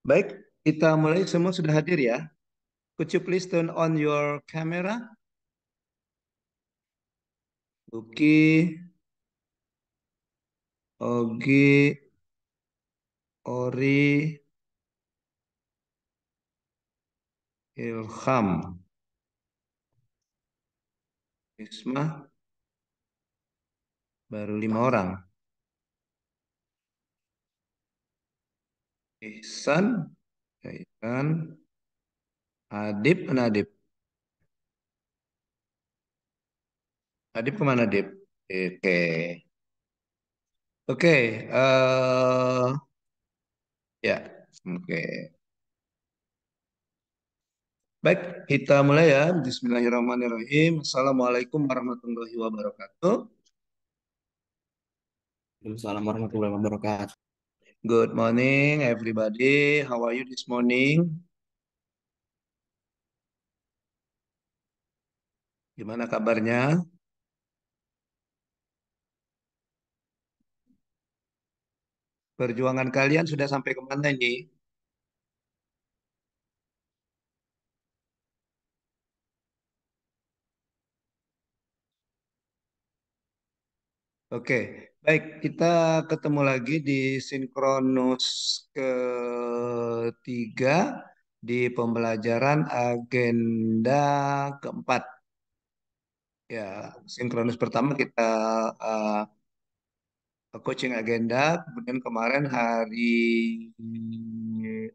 Baik, kita mulai semua sudah hadir ya. Could you please turn on your camera? Oke. Ogi, Ori, Ilham, Isma, baru lima orang. Ihsan, Ihsan, Adib, Adib. Adib kemana Adib? Oke, okay. oke, okay, uh, eh, ya, yeah. oke. Okay. Baik, kita mulai ya. Bismillahirrahmanirrahim. Assalamualaikum warahmatullahi wabarakatuh. Assalamualaikum warahmatullahi wabarakatuh. Good morning, everybody. How are you this morning? Gimana kabarnya? Perjuangan kalian sudah sampai kemana nih? Oke, Baik, kita ketemu lagi di sinkronus ketiga di pembelajaran agenda keempat. Ya, sinkronus pertama kita uh, coaching agenda, kemudian kemarin hari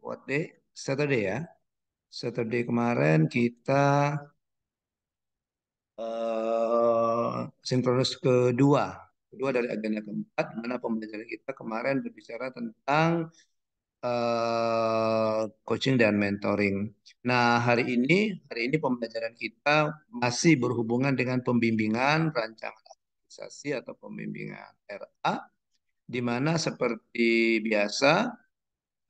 what day? Saturday ya. Saturday kemarin kita uh, eh, sinkronus kedua kedua dari agenda keempat, mana pembelajaran kita kemarin berbicara tentang uh, coaching dan mentoring. Nah, hari ini, hari ini pembelajaran kita masih berhubungan dengan pembimbingan rancangan organisasi atau pembimbingan RA, di mana seperti biasa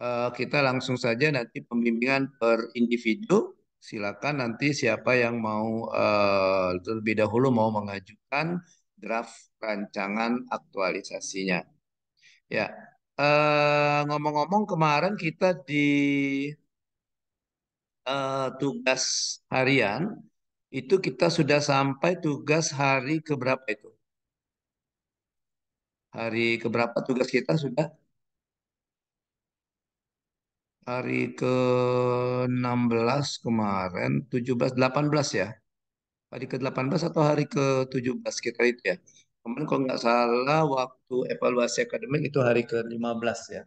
uh, kita langsung saja nanti pembimbingan per individu silakan nanti siapa yang mau uh, eh, terlebih dahulu mau mengajukan draft rancangan aktualisasinya. Ya, ya. Eh, ngomong-ngomong eh, kemarin kita di eh, tugas harian itu kita sudah sampai tugas hari keberapa itu? Hari keberapa tugas kita sudah? Hari ke-16 kemarin, 17, 18 ya? hari ke-18 atau hari ke-17 kita itu ya. Kemudian kalau nggak salah waktu evaluasi akademik itu hari ke-15 ya.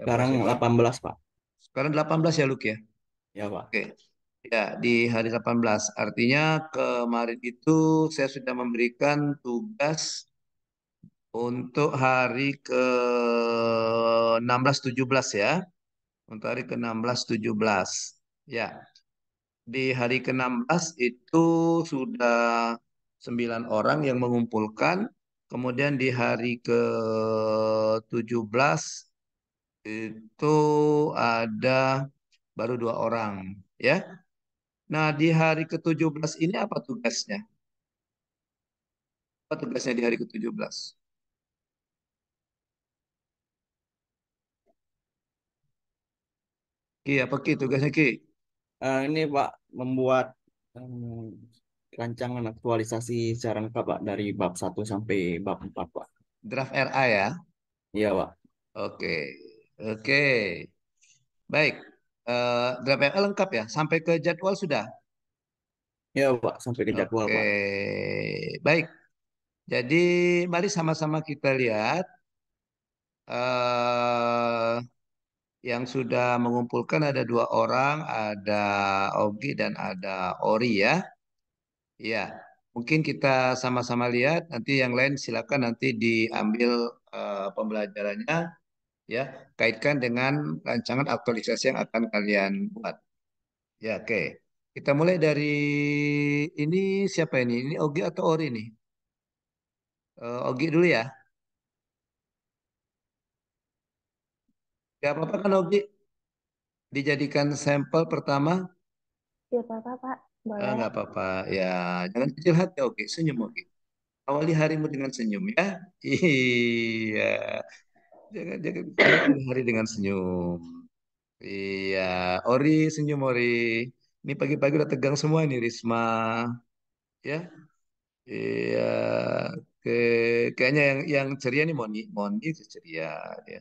Sekarang 18, Pak. Sekarang 18 ya, Luke ya? Ya, Pak. Oke. Ya, di hari 18. Artinya kemarin itu saya sudah memberikan tugas untuk hari ke-16 17 ya. Untuk hari ke-16 17. Ya di hari ke-16 itu sudah 9 orang yang mengumpulkan. Kemudian di hari ke-17 itu ada baru dua orang, ya. Nah, di hari ke-17 ini apa tugasnya? Apa tugasnya di hari ke-17? Ki, apa Ki? Tugasnya Ki? Uh, ini Pak, membuat um, rancangan aktualisasi secara lengkap Pak dari bab 1 sampai bab 4 Pak. Draft RA ya? Iya Pak. Oke. Oke. Baik. Uh, draft RA lengkap ya? Sampai ke jadwal sudah? Iya Pak, sampai ke jadwal Oke. Pak. Baik. Jadi mari sama-sama kita lihat. Uh, yang sudah mengumpulkan ada dua orang, ada Ogi dan ada Ori ya. Ya, mungkin kita sama-sama lihat. Nanti yang lain silakan nanti diambil uh, pembelajarannya ya, kaitkan dengan rancangan aktualisasi yang akan kalian buat. Ya, oke. Okay. Kita mulai dari ini siapa ini? Ini Ogi atau Ori nih? Uh, Ogi dulu ya. Gak apa-apa kan Ogi? Dijadikan sampel pertama? Ya apa-apa Pak. Ah, Boleh. Ah, gak apa-apa. Ya, jangan kecil hati Ogi. Senyum Ogi. Awali harimu dengan senyum ya. Iya. Jangan, jangan awali hari dengan senyum. Iya. Ori, senyum Ori. Ini pagi-pagi udah tegang semua ini Risma. Ya. Iya. Ke, kayaknya yang yang ceria nih Moni. Moni ceria. Ya.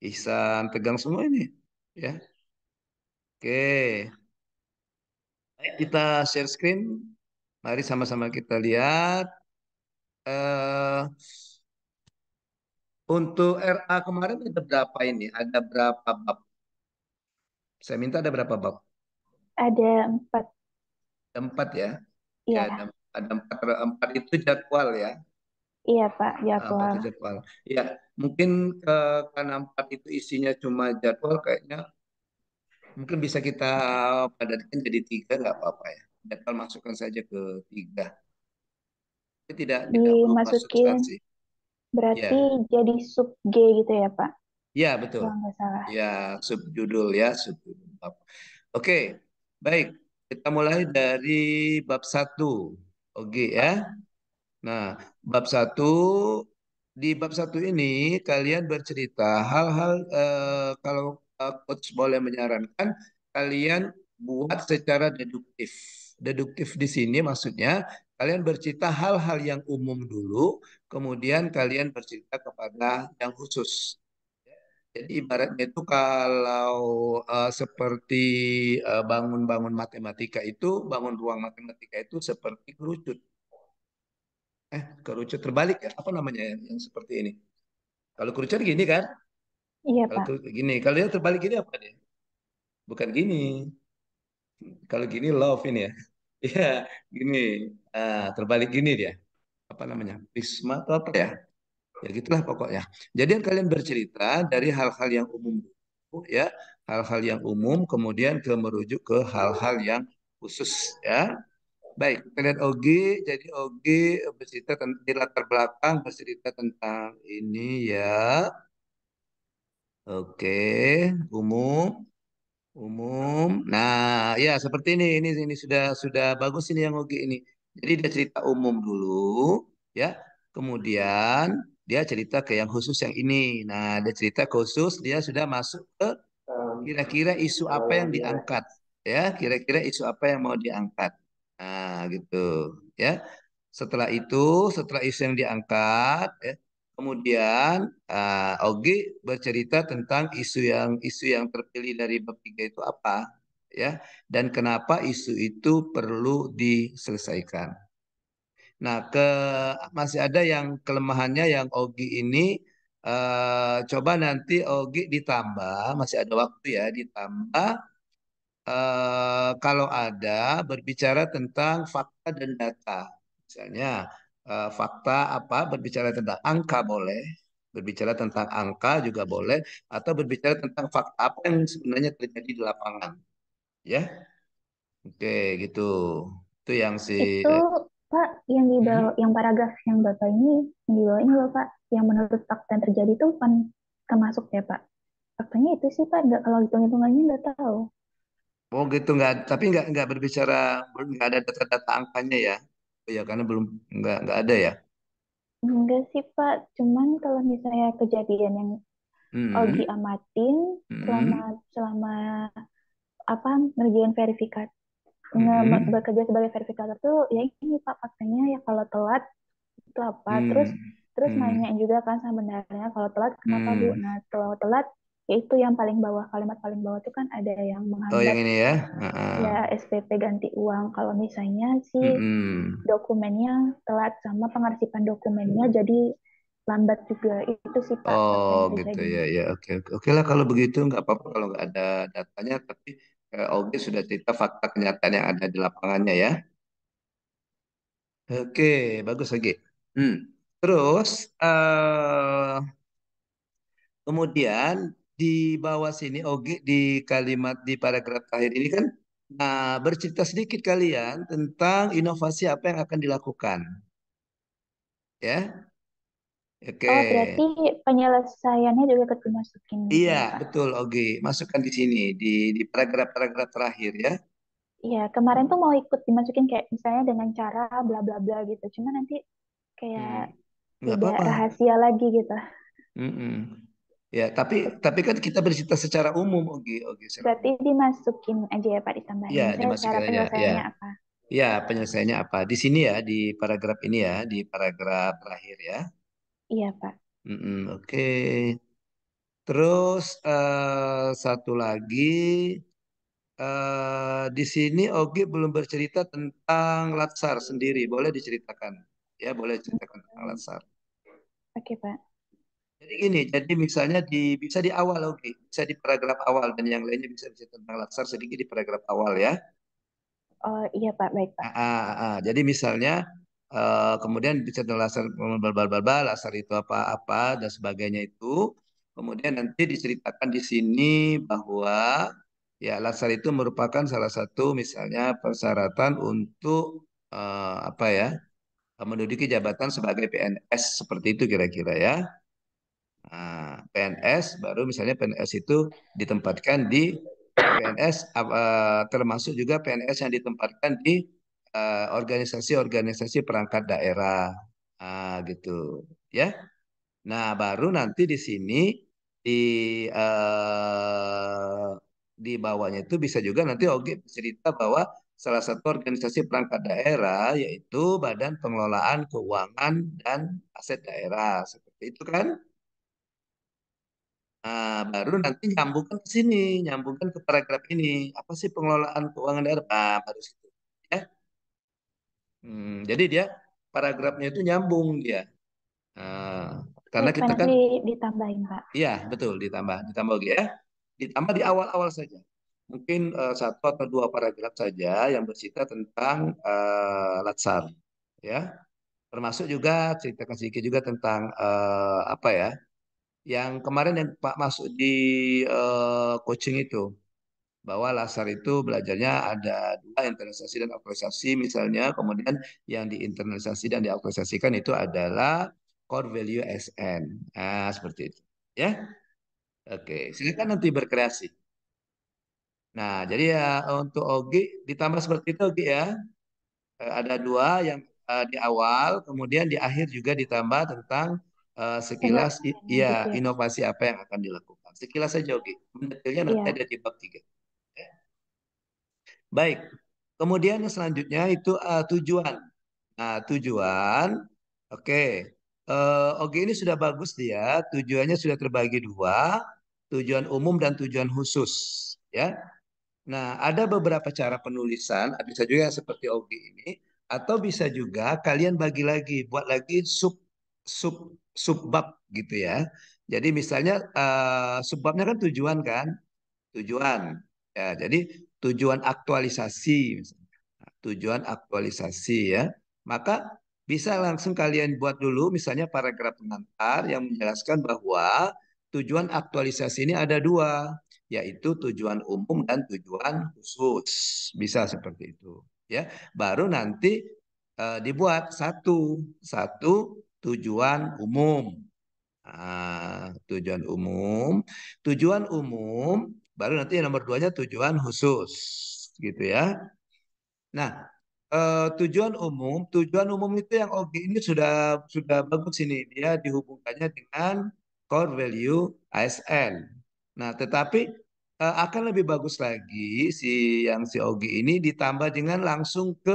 Ihsan tegang semua ini ya. Oke. okay. kita share screen. Mari sama-sama kita lihat uh, untuk RA kemarin ada berapa ini? Ada berapa bab? Saya minta ada berapa bab? Ada empat. empat ya? Iya. ada, ya, ada empat, empat itu jadwal ya? Iya Pak, jadwal. Ah, empat itu jadwal. Iya. Mungkin ke K64 itu isinya cuma jadwal kayaknya mungkin bisa kita padatkan jadi tiga nggak apa-apa ya. Jadwal masukkan saja ke tiga. Itu tidak dimasukin. Berarti ya. jadi sub G gitu ya Pak? Ya betul. Kalau salah. Ya subjudul ya subjudul. Oke baik kita mulai dari bab satu. Oke ya. Nah, bab satu di bab satu ini kalian bercerita hal-hal eh, kalau eh, coach boleh menyarankan kalian buat secara deduktif. Deduktif di sini maksudnya kalian bercerita hal-hal yang umum dulu, kemudian kalian bercerita kepada yang khusus. Jadi ibaratnya itu kalau uh, seperti eh, bangun-bangun uh, bangun -bangun matematika itu, bangun ruang matematika itu seperti kerucut eh kerucut terbalik ya apa namanya yang, yang seperti ini kalau kerucut gini kan iya kalau pak kerucut, gini kalau dia terbalik gini apa dia bukan gini kalau gini love ini ya Iya, gini uh, terbalik gini dia apa namanya prisma atau apa ya ya gitulah pokoknya jadi yang kalian bercerita dari hal-hal yang umum ya hal-hal yang umum kemudian ke merujuk ke hal-hal yang khusus ya Baik, kita lihat OG. Jadi OG bercerita tentang di latar belakang bercerita tentang ini ya. Oke, umum, umum. Nah, ya seperti ini. Ini ini sudah sudah bagus ini yang OG ini. Jadi dia cerita umum dulu, ya. Kemudian dia cerita ke yang khusus yang ini. Nah, dia cerita khusus dia sudah masuk ke kira-kira isu apa yang diangkat, ya. Kira-kira isu apa yang mau diangkat. Nah, gitu, ya. Setelah itu, setelah isu yang diangkat, ya, kemudian uh, Ogi bercerita tentang isu yang isu yang terpilih dari bab tiga itu apa, ya, dan kenapa isu itu perlu diselesaikan. Nah, ke masih ada yang kelemahannya yang Ogi ini uh, coba nanti Ogi ditambah, masih ada waktu ya, ditambah Eh, kalau ada berbicara tentang fakta dan data, misalnya uh, fakta apa berbicara tentang angka boleh, berbicara tentang angka juga boleh, atau berbicara tentang fakta apa yang sebenarnya terjadi di lapangan, ya? Oke, gitu. Itu yang si. Itu Pak, yang di hmm? bawah, hmm? yang paragraf yang Bapak ini, yang di bawah ini loh yang menurut fakta yang terjadi itu kan termasuk ya Pak. Faktanya itu sih Pak, kalau hitung-hitungannya nggak tahu. Oh gitu nggak, tapi nggak nggak berbicara nggak ada data-data angkanya ya, Oh ya karena belum nggak nggak ada ya. Enggak sih Pak, cuman kalau misalnya kejadian yang Ogi mm-hmm. amatin mm-hmm. selama selama apa ngerjain verifikat nge- mm bekerja sebagai verifikator tuh ya ini Pak faktanya ya kalau telat itu apa terus terus Mm. nanya juga kan sama bendarnya kalau telat kenapa Bu? Nah kalau telat yaitu yang paling bawah kalimat paling bawah itu kan ada yang menghambat oh, yang ini ya uh huh ya SPP ganti uang kalau misalnya si mm-hmm. dokumennya telat sama pengarsipan dokumennya jadi lambat juga itu sih pak oh gitu ya ya oke oke lah kalau begitu nggak apa-apa kalau nggak ada datanya tapi eh, Oke sudah cerita fakta kenyataan yang ada di lapangannya ya oke bagus lagi hmm. terus uh, kemudian di bawah sini Ogi di kalimat di paragraf terakhir ini kan nah, bercerita sedikit kalian tentang inovasi apa yang akan dilakukan. Ya. Oke. Oh, berarti penyelesaiannya juga ikut dimasukin Iya, ya, betul Ogi. Masukkan di sini di di paragraf-paragraf terakhir ya. Iya, kemarin tuh mau ikut dimasukin kayak misalnya dengan cara bla bla bla gitu. Cuma nanti kayak hmm. tidak apa-apa. rahasia lagi gitu. Mm-mm. Ya, tapi tapi kan kita bercerita secara umum, Ogi. Okay, Berarti dimasukin aja ya Pak ditambahin. Ya, Saya dimasukin cara aja. Ya. apa? Ya, penyelesaiannya apa? Di sini ya, di paragraf ini ya, di paragraf terakhir ya. Iya, Pak. Mm -mm, Oke. Okay. Terus uh, satu lagi uh, di sini Ogi belum bercerita tentang Latsar sendiri. Boleh diceritakan? Ya, boleh ceritakan tentang Latsar. Oke, okay, Pak. Jadi ini, jadi misalnya di bisa di awal oke, okay. bisa di paragraf awal dan yang lainnya bisa bisa tentang laksar sedikit di paragraf awal ya. Oh iya Pak, baik Pak. Ah, ah, ah. Jadi misalnya uh, kemudian bisa tentang laksar bal-bal-bal, laksar itu apa-apa dan sebagainya itu. Kemudian nanti diceritakan di sini bahwa ya laksar itu merupakan salah satu misalnya persyaratan untuk uh, apa ya eh, menduduki jabatan sebagai PNS seperti itu kira-kira ya. Nah, PNS baru misalnya PNS itu ditempatkan di PNS eh, termasuk juga PNS yang ditempatkan di eh, organisasi-organisasi perangkat daerah uh, gitu ya. Nah baru nanti di sini di uh, di bawahnya itu bisa juga nanti Ogi cerita bahwa salah satu organisasi perangkat daerah yaitu Badan Pengelolaan Keuangan dan Aset Daerah seperti itu kan? Nah, baru nanti nyambungkan ke sini, nyambungkan ke paragraf ini. Apa sih pengelolaan keuangan daerah? Nah, baru situ. Ya. Hmm, jadi dia paragrafnya itu nyambung dia. Nah, karena kita kan ditambahin pak. Iya betul ditambah, ditambah lagi ya. Ditambah di awal-awal saja. Mungkin uh, satu atau dua paragraf saja yang bercerita tentang uh, latsar, ya. Termasuk juga ceritakan sedikit juga tentang uh, apa ya? yang kemarin yang Pak masuk di uh, coaching itu bahwa Lasar itu belajarnya ada dua internalisasi dan aktualisasi misalnya kemudian yang diinternalisasi dan diaktualisasikan itu adalah core value SN nah, seperti itu ya oke silakan nanti berkreasi nah jadi ya untuk Ogi ditambah seperti itu Ogi ya eh, ada dua yang eh, di awal kemudian di akhir juga ditambah tentang Eh, sekilas iya, gitu ya inovasi apa yang akan dilakukan. Sekilas saja oke. Mendetailnya nanti ya. ada di bab 3. Baik. Kemudian yang selanjutnya itu uh, tujuan. Nah, tujuan oke. Okay. Uh, eh, oke ini sudah bagus dia, tujuannya sudah terbagi dua, tujuan umum dan tujuan khusus, ya. Nah, ada beberapa cara penulisan, bisa juga seperti Ogi ini, atau bisa juga kalian bagi lagi, buat lagi sub sub subbab gitu ya. Jadi misalnya uh, subbabnya kan tujuan kan, tujuan. Ya, jadi tujuan aktualisasi, misalnya. Nah, tujuan aktualisasi ya. Maka bisa langsung kalian buat dulu misalnya paragraf pengantar yang menjelaskan bahwa tujuan aktualisasi ini ada dua, yaitu tujuan umum dan tujuan khusus. Bisa seperti itu, ya. Baru nanti uh, dibuat satu, satu tujuan umum. Nah, tujuan umum, tujuan umum, baru nanti yang nomor duanya tujuan khusus, gitu ya. Nah, eh, tujuan umum, tujuan umum itu yang oke ini sudah sudah bagus ini dia dihubungkannya dengan core value ASN. Nah, tetapi eh, akan lebih bagus lagi si yang si Ogi ini ditambah dengan langsung ke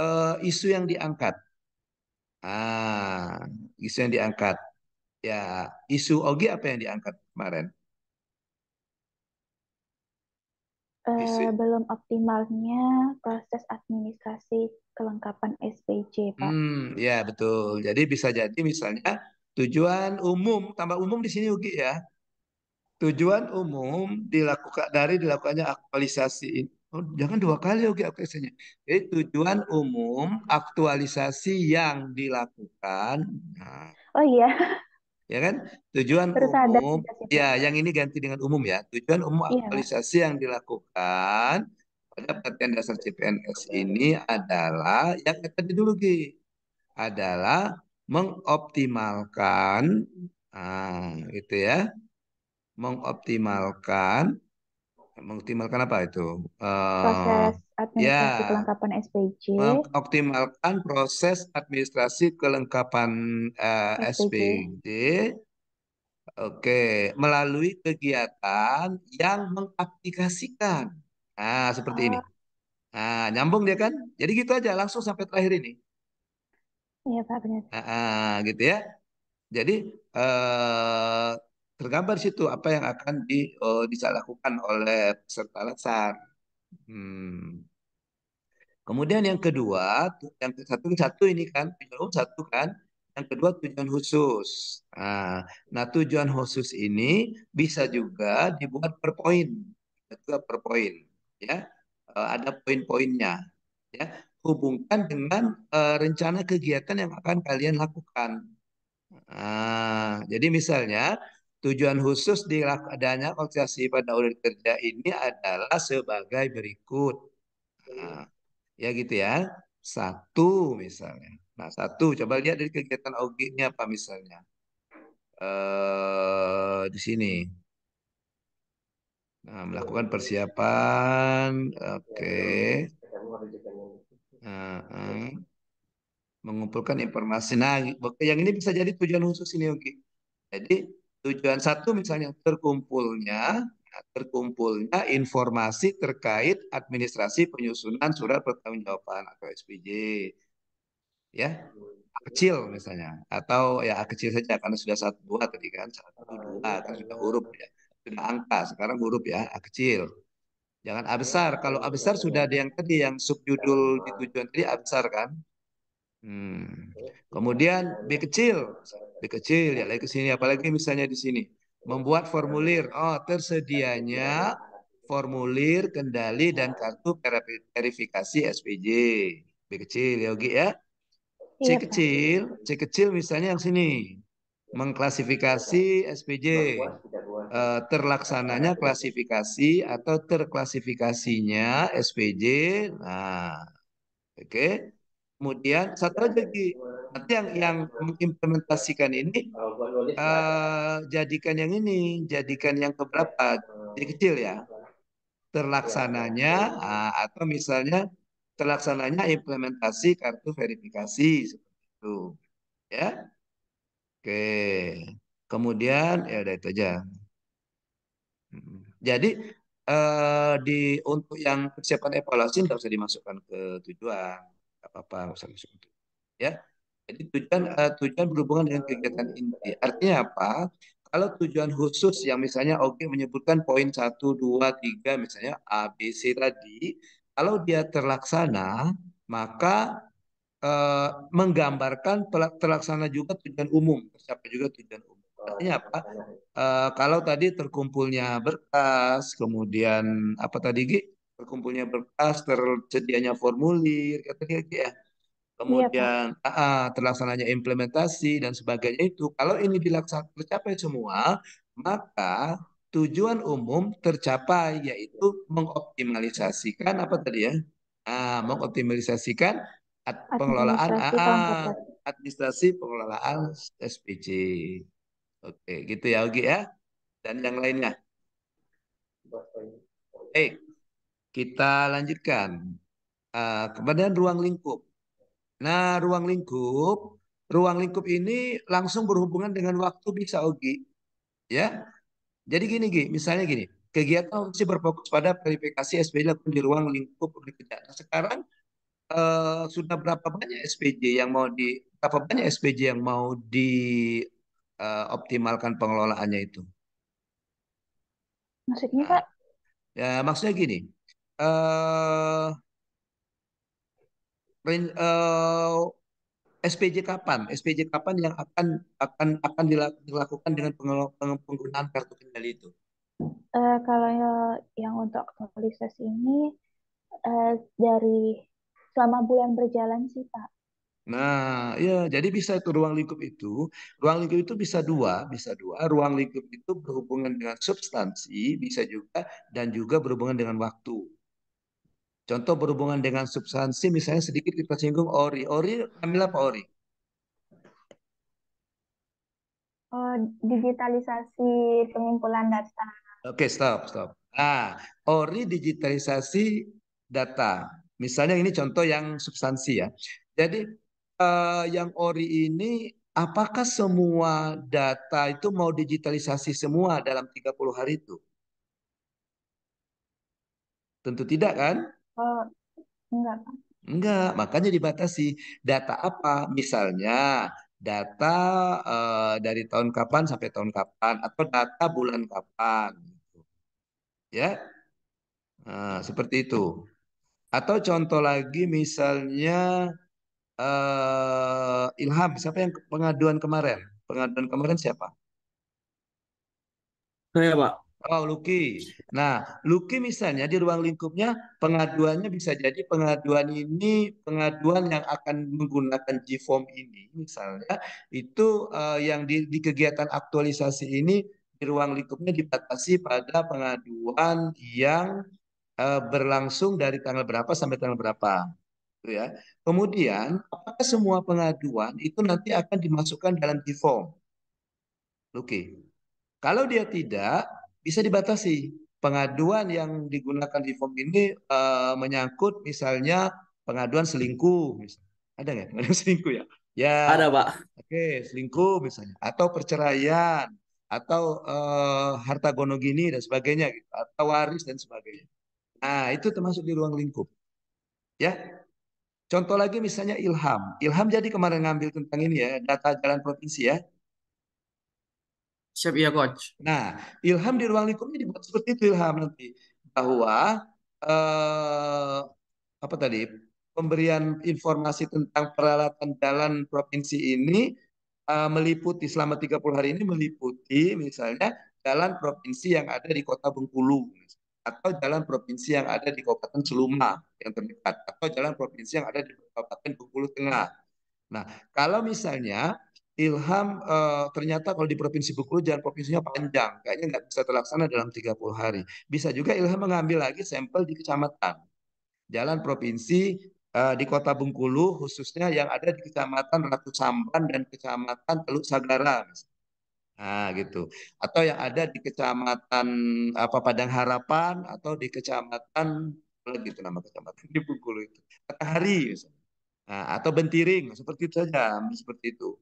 eh, isu yang diangkat. Ah, isu yang diangkat. Ya, isu Ogi apa yang diangkat kemarin? Uh, belum optimalnya proses administrasi kelengkapan SPJ, Pak. Hmm, ya betul. Jadi bisa jadi misalnya tujuan umum, tambah umum di sini Ugi ya. Tujuan umum dilakukan dari dilakukannya aktualisasi Oh, jangan dua kali oke okay, okay, Jadi tujuan umum aktualisasi yang dilakukan. Nah, oh iya. Ya kan? Tujuan Terus umum. Ada. Ya, yang ini ganti dengan umum ya. Tujuan umum iya. aktualisasi yang dilakukan pada pelatihan dasar CPNS ini adalah yang tadi dulu Ki. Adalah mengoptimalkan ah, gitu ya. Mengoptimalkan mengoptimalkan apa itu? Uh, proses eh, administrasi ya, kelengkapan SPJ. Mengoptimalkan proses administrasi kelengkapan uh, eh, SPJ. Oke, okay. melalui kegiatan yang mengaplikasikan. Nah, seperti uh, ini. Ah. Nah, nyambung dia kan? Jadi gitu aja, langsung sampai terakhir ini. Iya, Pak, benar. uh, gitu ya. Jadi, uh, tergambar situ apa yang akan di, uh, eh, bisa lakukan oleh peserta lesar. Hmm. Kemudian yang kedua, yang satu satu ini kan tujuan satu kan, yang kedua tujuan khusus. Ah, nah, tujuan khusus ini bisa juga dibuat per poin, juga per poin, ya eh, ada poin-poinnya, ya hubungkan dengan uh, rencana kegiatan yang akan kalian lakukan. Nah, jadi misalnya Tujuan khusus di adanya konsentrasi pada unit kerja ini adalah sebagai berikut. Nah, ya gitu ya. Satu misalnya. Nah satu, coba lihat dari kegiatan auditnya apa misalnya. Eh, di sini. Nah, melakukan persiapan. Oke. Okay. Nah, Mengumpulkan informasi. Nah, yang ini bisa jadi tujuan khusus ini, Oke. Okay. Jadi Tujuan satu misalnya terkumpulnya ya, terkumpulnya informasi terkait administrasi penyusunan surat pertanggungjawaban atau SPJ. Ya, kecil misalnya atau ya kecil saja karena sudah satu dua tadi kan satu dua ah, kan iya, sudah iya. huruf ya sudah angka sekarang huruf ya A ah, kecil jangan A besar kalau A besar sudah ada yang tadi yang subjudul di tujuan tadi A besar kan Hmm. Kemudian B kecil, B kecil ya lagi ke sini apalagi misalnya di sini membuat formulir. Oh, tersedianya formulir kendali dan kartu verifikasi SPJ. B kecil ya, Ogi ya. C iya, kecil, C kecil misalnya yang sini mengklasifikasi SPJ eh, terlaksananya klasifikasi atau terklasifikasinya SPJ. Nah, oke. Okay. Kemudian satu lagi nanti yang yang mengimplementasikan ini uh, jadikan yang ini, jadikan yang keberapa, jadi kecil ya. Terlaksananya uh, atau misalnya terlaksananya implementasi kartu verifikasi seperti itu. Ya. Oke. Kemudian ya udah itu aja. Hmm, jadi uh, di untuk yang persiapan evaluasi tidak usah dimasukkan ke tujuan apa-apa misalnya seperti itu. Ya. Jadi tujuan uh, tujuan berhubungan dengan kegiatan inti. Artinya apa? Kalau tujuan khusus yang misalnya Oke okay, menyebutkan poin 1, 2, 3 misalnya A, B, C tadi, kalau dia terlaksana, maka uh, menggambarkan terlaksana juga tujuan umum, tercapai juga tujuan umum. Artinya apa? Uh, kalau tadi terkumpulnya berkas, kemudian apa tadi Gi? terkumpulnya berkas, ah, tersedianya formulir, kata kata ya, kemudian iya, ah, terlaksananya implementasi dan sebagainya itu. Kalau ini dilaksanakan tercapai semua, maka tujuan umum tercapai yaitu mengoptimalisasikan apa tadi ya? Ah, mengoptimalisasikan ad pengelolaan ah, administrasi ah, pengelolaan SPJ. Oke, gitu ya Ogi ya. Dan yang lainnya. Baik. Hey. Kita lanjutkan. Uh, eh, kemudian ruang lingkup. Nah, ruang lingkup, ruang lingkup ini langsung berhubungan dengan waktu bisa Ogi. Ya. Jadi gini, Gi, misalnya gini, kegiatan masih berfokus pada verifikasi SPJ dilakukan di ruang lingkup kerja. Nah, sekarang uh, sudah berapa banyak SPJ yang mau di berapa banyak SPJ yang mau di uh, optimalkan pengelolaannya itu? Maksudnya, Pak? Ya, maksudnya gini uh, eh, eh, SPJ kapan? SPJ kapan yang akan akan akan dilakukan dengan penggunaan kartu kendali itu? Uh, kalau ya, yang untuk aktualisasi ini uh, dari selama bulan berjalan sih Pak. Nah, ya, jadi bisa itu ruang lingkup itu. Ruang lingkup itu bisa dua, bisa dua. Ruang lingkup itu berhubungan dengan substansi, bisa juga dan juga berhubungan dengan waktu. Contoh berhubungan dengan substansi, misalnya sedikit kita singgung ori. Ori, ambil apa ori? Oh, digitalisasi pengumpulan data. Oke, okay, stop, stop. Ah, ori digitalisasi data. Misalnya ini contoh yang substansi ya. Jadi uh, yang ori ini apakah semua data itu mau digitalisasi semua dalam 30 hari itu? Tentu tidak kan? Oh, enggak, Enggak, makanya dibatasi. Data apa? Misalnya data uh, dari tahun kapan sampai tahun kapan atau data bulan kapan. Gitu. Ya. Nah, seperti itu. Atau contoh lagi misalnya uh, Ilham, siapa yang pengaduan kemarin? Pengaduan kemarin siapa? Saya, Pak. Oh, Luki. Nah, Luki misalnya di ruang lingkupnya pengaduannya bisa jadi pengaduan ini, pengaduan yang akan menggunakan G-Form ini misalnya, itu uh, yang di, di kegiatan aktualisasi ini di ruang lingkupnya dibatasi pada pengaduan yang uh, berlangsung dari tanggal berapa sampai tanggal berapa. Gitu ya. Kemudian, apakah semua pengaduan itu nanti akan dimasukkan dalam G-Form? Luki. Kalau dia tidak, bisa dibatasi. Pengaduan yang digunakan di form ini uh, menyangkut misalnya pengaduan selingkuh. Misalnya. Ada nggak pengaduan selingkuh ya? Ya. Ada pak. Oke, okay, selingkuh misalnya, atau perceraian, atau uh, harta gonogini dan sebagainya, gitu. atau waris dan sebagainya. Nah, itu termasuk di ruang lingkup. Ya. Contoh lagi misalnya Ilham. Ilham jadi kemarin ngambil tentang ini ya, data jalan provinsi ya. Siap ya coach. Nah, ilham di ruang lingkup ini dibuat seperti itu ilham nanti bahwa eh, apa tadi pemberian informasi tentang peralatan jalan provinsi ini eh, meliputi selama 30 hari ini meliputi misalnya jalan provinsi yang ada di Kota Bengkulu atau jalan provinsi yang ada di Kabupaten Seluma yang terdekat atau jalan provinsi yang ada di Kabupaten Bengkulu Tengah. Nah, kalau misalnya Ilham e, ternyata kalau di Provinsi Bengkulu jalan provinsinya panjang, kayaknya nggak bisa terlaksana dalam 30 hari. Bisa juga Ilham mengambil lagi sampel di kecamatan. Jalan provinsi e, di Kota Bengkulu khususnya yang ada di Kecamatan Ratu Samban dan Kecamatan Teluk Sagara. Nah, gitu. Atau yang ada di Kecamatan apa Padang Harapan atau di Kecamatan lagi itu nama kecamatan di Bengkulu itu. Matahari misalnya. Nah, atau Bentiring seperti itu saja, seperti itu.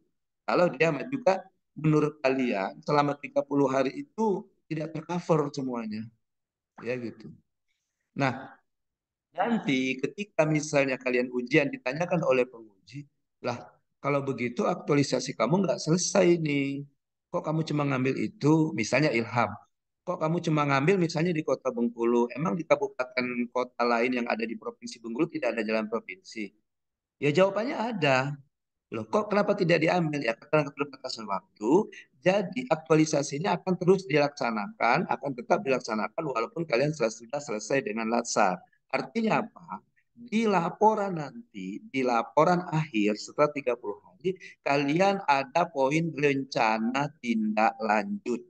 Kalau dia juga menurut kalian selama 30 hari itu tidak tercover semuanya. Ya gitu. Nah, nanti ketika misalnya kalian ujian ditanyakan oleh penguji, lah kalau begitu aktualisasi kamu nggak selesai nih. Kok kamu cuma ngambil itu, misalnya ilham. Kok kamu cuma ngambil misalnya di kota Bengkulu. Emang di kabupaten kota lain yang ada di provinsi Bengkulu tidak ada jalan provinsi? Ya jawabannya ada. Loh, kok kenapa tidak diambil? Ya karena keterbatasan waktu. Jadi aktualisasinya akan terus dilaksanakan, akan tetap dilaksanakan walaupun kalian sudah selesai dengan latsar. Artinya apa? Di laporan nanti, di laporan akhir setelah 30 hari, kalian ada poin rencana tindak lanjut.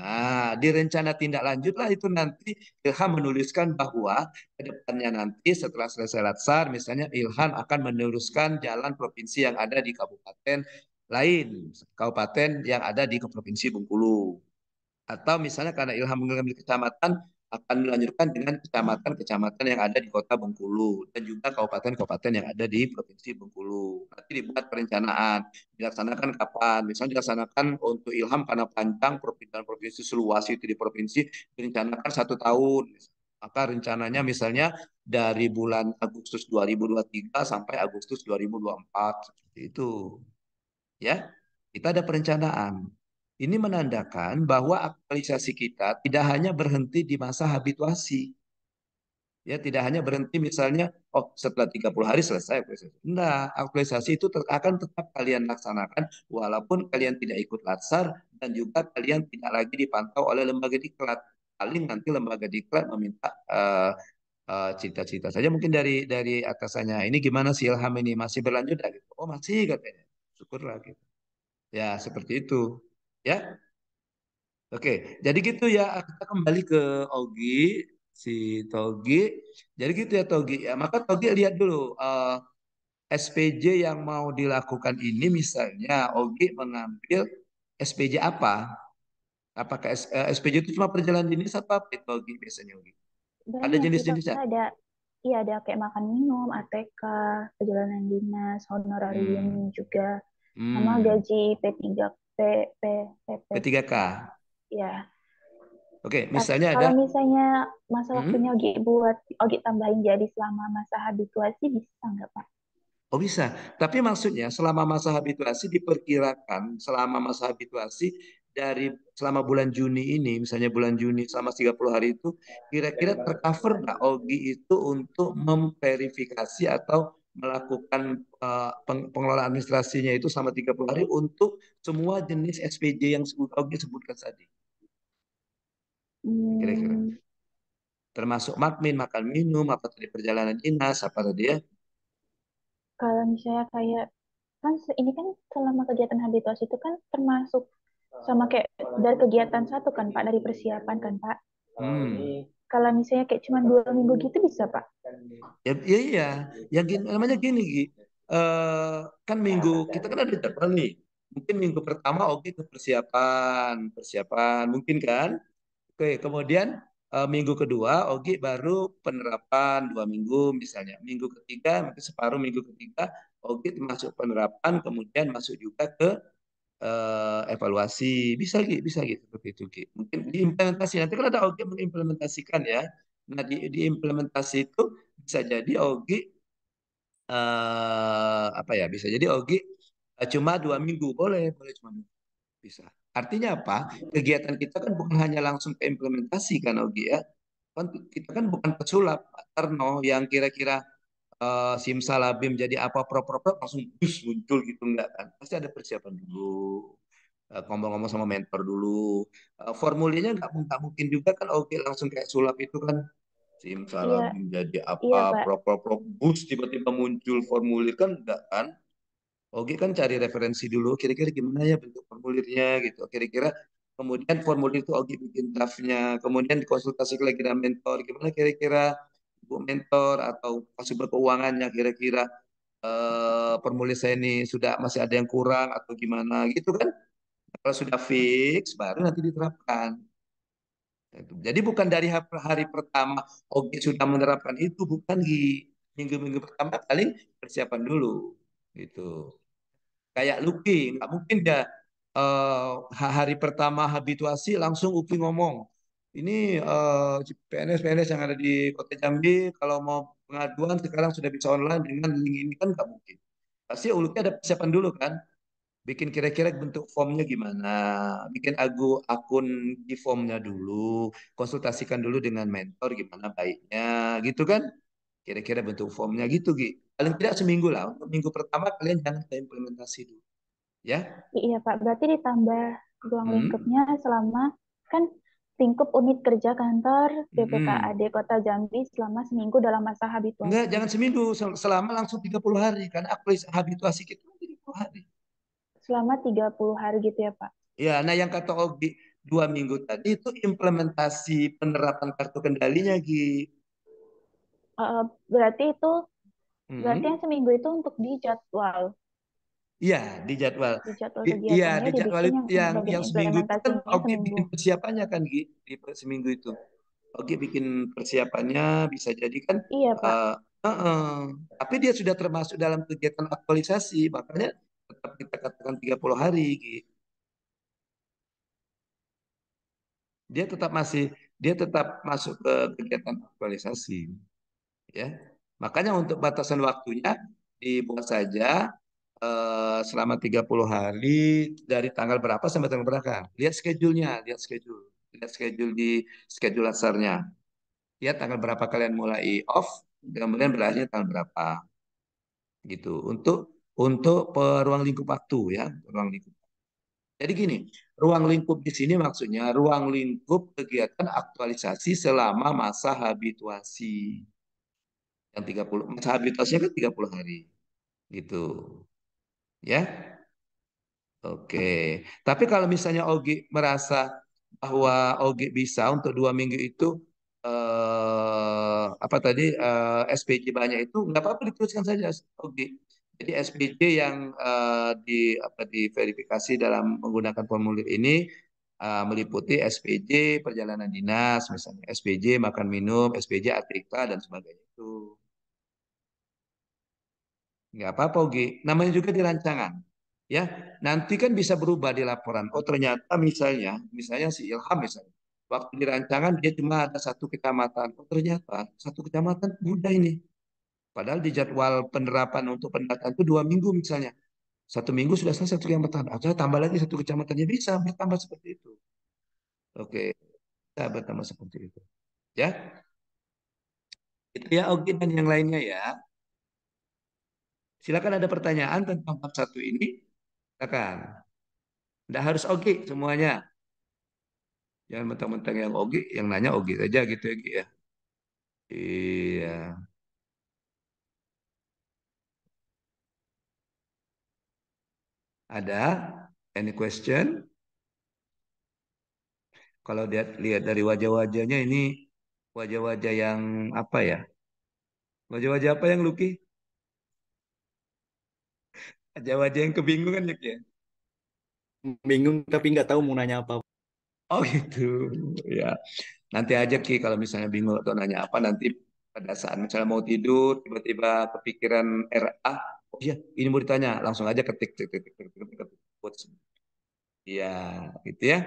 Nah, di rencana tindak lanjutlah itu nanti Ilham menuliskan bahwa ke depannya nanti setelah selesai latsar, misalnya Ilham akan meneruskan jalan provinsi yang ada di kabupaten lain, kabupaten yang ada di provinsi Bengkulu. Atau misalnya karena Ilham mengambil kecamatan, akan dilanjutkan dengan kecamatan-kecamatan yang ada di Kota Bengkulu dan juga kabupaten-kabupaten yang ada di Provinsi Bengkulu. Nanti dibuat perencanaan, dilaksanakan kapan? Misalnya dilaksanakan untuk Ilham karena panjang dan provinsi seluas itu di provinsi direncanakan satu tahun. Maka rencananya misalnya dari bulan Agustus 2023 sampai Agustus 2024 seperti itu. Ya, kita ada perencanaan. Ini menandakan bahwa aktualisasi kita tidak hanya berhenti di masa habituasi. Ya, tidak hanya berhenti misalnya, oh setelah 30 hari selesai aktualisasi. Nah, aktualisasi itu akan tetap kalian laksanakan walaupun kalian tidak ikut latsar dan juga kalian tidak lagi dipantau oleh lembaga diklat. Paling nanti lembaga diklat meminta uh, cita-cita saja mungkin dari dari atasannya ini gimana sih Ilham ini masih berlanjut gitu oh masih katanya syukurlah gitu ya seperti itu ya Oke, jadi gitu ya kita kembali ke Ogi si Togi. Jadi gitu ya Togi. Ya, maka Togi lihat dulu uh, eh, SPJ yang mau dilakukan ini misalnya Ogi mengambil SPJ apa? Apakah S, uh, eh, SPJ itu cuma perjalanan dinas apa Ogi biasanya Ogi? Banyak, ada jenis-jenisnya? Ada. Iya ada kayak makan minum, ATK, perjalanan dinas, honorarium hmm. juga, sama hmm. gaji p 3 P P P tiga K. Ya. Oke, okay, misalnya ada. Kalau misalnya masa hmm? waktunya hmm? Ogi buat Ogi tambahin jadi selama masa habituasi bisa nggak Pak? Oh bisa, tapi maksudnya selama masa habituasi diperkirakan selama masa habituasi dari selama bulan Juni ini, misalnya bulan Juni selama 30 hari itu, kira-kira tercover nggak OGI itu untuk memverifikasi atau melakukan uh, pengelolaan administrasinya itu sama 30 hari untuk semua jenis SPJ yang Ogi oh, sebutkan tadi. Hmm. Kira-kira. Termasuk makmin, makan minum, apa tadi perjalanan dinas, apa tadi ya? Kalau misalnya kayak kan ini kan selama kegiatan habitat itu kan termasuk sama kayak dari kegiatan satu kan Pak, dari persiapan kan Pak. Hmm. Nah, kalau misalnya kayak cuma dua minggu gitu bisa pak? Ya, iya iya, yang gini, namanya gini Uh, kan minggu kita kan ada jadwal nih. Mungkin minggu pertama oke okay, ke persiapan, persiapan mungkin kan. Oke, okay, kemudian uh, minggu kedua oke baru penerapan dua minggu misalnya minggu ketiga mungkin separuh minggu ketiga oke masuk penerapan kemudian masuk juga ke uh, evaluasi bisa gitu bisa gitu seperti itu gitu mungkin hmm. diimplementasi nanti kan ada OG mengimplementasikan ya nah di, diimplementasi itu bisa jadi OG uh, eh, apa ya bisa jadi OG uh, eh, cuma dua minggu boleh boleh cuma minggu. bisa artinya apa kegiatan kita kan bukan hanya langsung ke implementasi kan OG ya kan kita kan bukan pesulap Terno yang kira-kira uh, simsalabim jadi apa pro prop prop langsung bus muncul gitu enggak kan pasti ada persiapan dulu eh, ngomong-ngomong sama mentor dulu uh, formulirnya nggak mungkin mungkin juga kan oke langsung kayak sulap itu kan simsalabim iya. jadi apa iya, prop prop pro bus tiba-tiba muncul formulir kan enggak kan Oke kan cari referensi dulu, kira-kira gimana ya bentuk formulirnya gitu. Kira-kira kemudian formulir itu oke bikin draftnya, kemudian dikonsultasi lagi dengan mentor, gimana kira-kira ibu mentor atau masih keuangan yang kira-kira eh, permulis saya ini sudah masih ada yang kurang atau gimana gitu kan kalau sudah fix baru nanti diterapkan jadi bukan dari hari pertama Ogi oh, sudah menerapkan itu bukan di minggu-minggu pertama paling persiapan dulu gitu kayak Luki nggak mungkin dia uh, hari pertama habituasi langsung Upi ngomong ini eh, PNS-PNS yang ada di Kota Jambi kalau mau pengaduan sekarang sudah bisa online dengan link ini kan nggak mungkin. Pasti uluknya ada persiapan dulu kan. Bikin kira-kira bentuk formnya gimana, bikin agu akun di formnya dulu, konsultasikan dulu dengan mentor gimana baiknya, gitu kan? Kira-kira bentuk formnya gitu, Gi. Paling tidak seminggu lah, untuk minggu pertama kalian jangan kita implementasi dulu, ya? Iya Pak, berarti ditambah ruang hmm. lingkupnya selama kan Tingkup Unit Kerja Kantor BPKAD hmm. Kota Jambi selama seminggu dalam masa habituasi. Enggak, jangan seminggu, selama langsung 30 hari Karena aktualisasi habituasi kita 30 kan hari. Selama 30 hari gitu ya, Pak. Ya, nah yang kata Ogi dua minggu tadi itu implementasi penerapan kartu kendalinya Gi. Uh, berarti itu hmm. berarti yang seminggu itu untuk dijadwal. Iya, di jadwal. Di jadwal ya, iya, di yang yang, seminggu itu kan Ogi bikin persiapannya kan Gi, di seminggu itu. oke bikin persiapannya bisa jadi kan. Iya, Pak. Uh, uh, uh. Tapi dia sudah termasuk dalam kegiatan aktualisasi, makanya tetap kita katakan 30 hari Gi. Dia tetap masih dia tetap masuk ke kegiatan aktualisasi. Ya. Makanya untuk batasan waktunya dibuat saja uh, selama 30 hari dari tanggal berapa sampai tanggal berapa. Lihat schedule-nya, lihat schedule. Lihat schedule di schedule lasernya. Lihat ya, tanggal berapa kalian mulai off, kemudian berakhirnya tanggal berapa. Gitu. Untuk untuk ruang lingkup waktu ya, ruang lingkup. Jadi gini, ruang lingkup di sini maksudnya ruang lingkup kegiatan aktualisasi selama masa habituasi yang 30 masa habituasinya kan 30 hari gitu Ya. Oke. Tapi kalau misalnya Ogi merasa bahwa Ogi bisa untuk dua minggu itu eh, apa tadi eh, SPJ banyak itu nggak apa-apa dituliskan saja Ogi. Jadi SPJ yang eh, di apa diverifikasi dalam menggunakan formulir ini eh, meliputi SPJ perjalanan dinas misalnya SPJ makan minum SPJ ATK dan sebagainya itu Nggak apa-apa Ugi. Namanya juga di rancangan. Ya, nanti kan bisa berubah di laporan. Oh ternyata misalnya, misalnya si Ilham misalnya, waktu di rancangan dia cuma ada satu kecamatan. Oh ternyata satu kecamatan mudah ini. Padahal di jadwal penerapan untuk pendataan itu dua minggu misalnya. Satu minggu sudah selesai satu kecamatan. Atau tambah lagi satu kecamatannya bisa bertambah seperti itu. Oke, bisa bertambah seperti itu. Ya, itu ya Ogi dan yang lainnya ya. Silakan ada pertanyaan tentang bab satu ini. Silakan. Tidak harus oke semuanya. Jangan mentang-mentang yang oke, yang nanya oke saja gitu ya. ya. Iya. Ada any question? Kalau lihat lihat dari wajah-wajahnya ini wajah-wajah yang apa ya? Wajah-wajah apa yang Lucky? Jawab aja yang kebingungan ya. Bingung tapi nggak tahu mau nanya apa. Oh gitu, ya. Nanti aja Ki kalau misalnya bingung atau nanya apa nanti pada saat misalnya mau tidur tiba-tiba kepikiran RA, oh iya ini mau ditanya langsung aja ketik ketik ketik ketik ketik, ketik. Iya, gitu ya.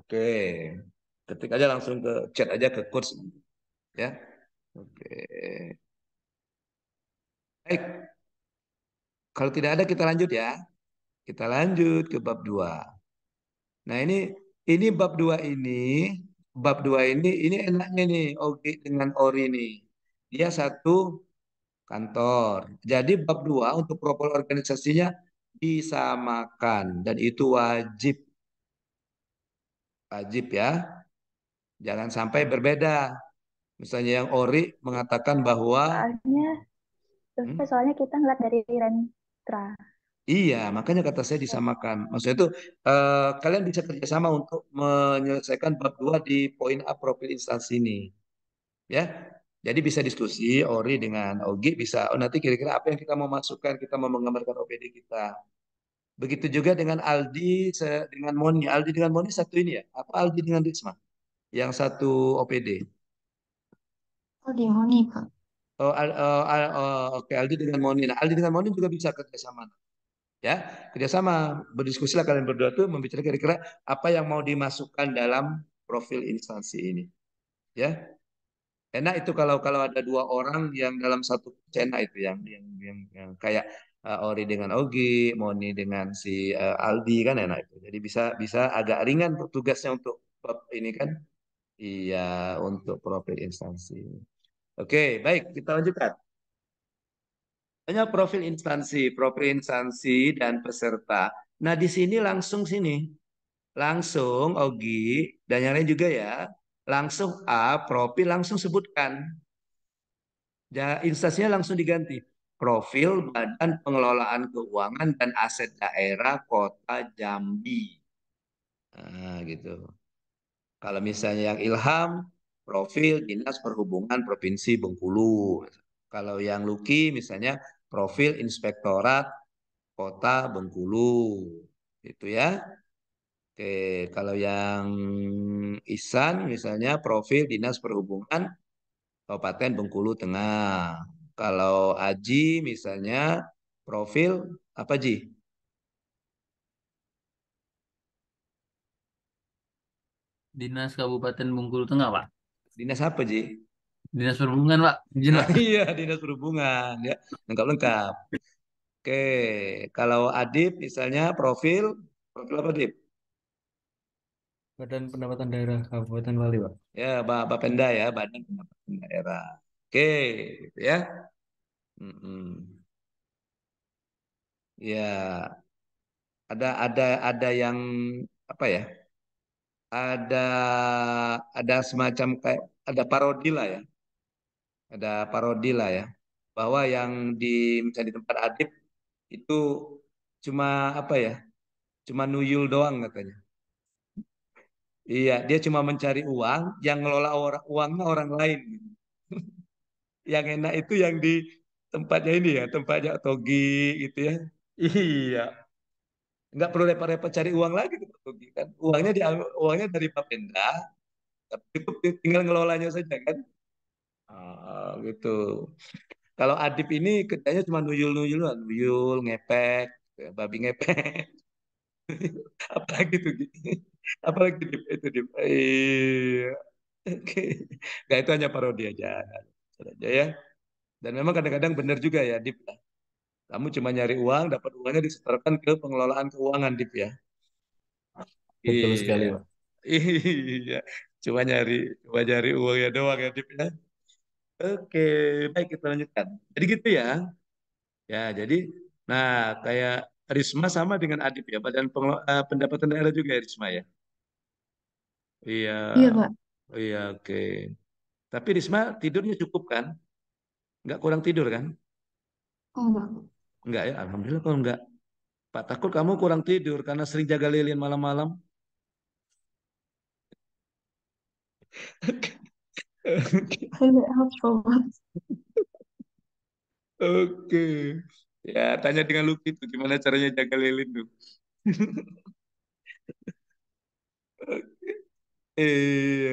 Oke, ketik aja langsung ke chat aja ke kurs. ya. Oke. Baik. Kalau tidak ada kita lanjut ya. Kita lanjut ke bab dua. Nah, ini ini bab dua ini, bab dua ini ini enaknya nih Ogi dengan Ori ini. Dia satu kantor. Jadi bab dua untuk profil organisasinya disamakan dan itu wajib. Wajib ya. Jangan sampai berbeda. Misalnya yang Ori mengatakan bahwa soalnya, hmm? soalnya kita ngeliat dari rent mitra. Iya, makanya kata saya disamakan. Maksudnya itu eh, kalian bisa kerjasama untuk menyelesaikan bab dua di poin A profil instansi ini. Ya, jadi bisa diskusi Ori dengan Ogi bisa oh nanti kira-kira apa yang kita mau masukkan kita mau menggambarkan OPD kita. Begitu juga dengan Aldi dengan Moni. Aldi dengan Moni satu ini ya. Apa Aldi dengan Risma? Yang satu OPD. Aldi Moni Pak. Oh, oh, oh oke Aldi dengan Moni. Nah, Aldi dengan Moni juga bisa kerjasama. Ya, kerjasama berdiskusilah kalian berdua tuh membicarakan kira-kira apa yang mau dimasukkan dalam profil instansi ini. Ya, enak itu kalau kalau ada dua orang yang dalam satu channel itu yang yang yang, yang kayak uh, Ori dengan Ogi, Moni dengan si uh, Aldi kan enak itu. Jadi bisa bisa agak ringan tugasnya untuk ini kan. Iya, untuk profil instansi. Oke, baik, kita lanjutkan. Tanya profil instansi, profil instansi dan peserta. Nah, di sini langsung sini. Langsung Ogi dan yang lain juga ya. Langsung A, profil langsung sebutkan. Ya, instansinya langsung diganti. Profil Badan Pengelolaan Keuangan dan Aset Daerah Kota Jambi. Nah, gitu. Kalau misalnya yang Ilham, profil Dinas Perhubungan Provinsi Bengkulu. Kalau yang Luki misalnya profil Inspektorat Kota Bengkulu. Itu ya. Oke, kalau yang Isan misalnya profil Dinas Perhubungan Kabupaten Bengkulu Tengah. Kalau Aji misalnya profil apa Ji? Dinas Kabupaten Bengkulu Tengah, Pak. Dinas apa, Ji? Dinas Perhubungan, Pak. iya, Dinas Perhubungan. Ya, lengkap-lengkap. Oke, kalau Adip misalnya profil, profil apa, Adip? Badan Pendapatan Daerah Kabupaten Bali, Pak. Ya, Pak Bapenda ya, Badan Pendapatan Daerah. Oke, gitu ya. Mm -mm. Ya, ada ada ada yang apa ya? ada ada semacam kayak ada parodi lah ya. Ada parodi lah ya bahwa yang di misalnya di tempat adib itu cuma apa ya? Cuma nuyul doang katanya. Iya, dia cuma mencari uang, yang ngelola orang uangnya orang lain. yang enak itu yang di tempatnya ini ya, tempatnya togi gitu ya. Iya. Nggak perlu repot-repot cari uang lagi rugi kan uangnya di uangnya dari Pemda tapi itu tinggal ngelolanya saja kan uh, gitu kalau Adip ini kerjanya cuma nuyul nuyul, nuyul ngepek babi ngepek apalagi itu apalagi dip, itu dip. iya Nah, itu hanya parodi aja. saja ya. Dan memang kadang-kadang benar juga ya, Dip. Ya. Kamu cuma nyari uang, dapat uangnya disetorkan ke pengelolaan keuangan, Dip ya. Betul iya. sekali, Pak. Iya. Cuma nyari, cuma nyari uang ya doang ya, Dip, ya. Oke, baik kita lanjutkan. Jadi gitu ya. Ya, jadi nah kayak Risma sama dengan Adip ya, Badan Pengelo eh, Pendapatan Daerah juga ya Risma ya. Iya. Iya, Pak. Iya, oke. Tapi Risma tidurnya cukup kan? Enggak kurang tidur kan? Oh, Pak. Enggak ya, alhamdulillah kalau enggak. Pak takut kamu kurang tidur karena sering jaga lilin malam-malam. Oke. Ya, tanya dengan Luki itu gimana caranya jaga lilin tuh. Oke. Iya.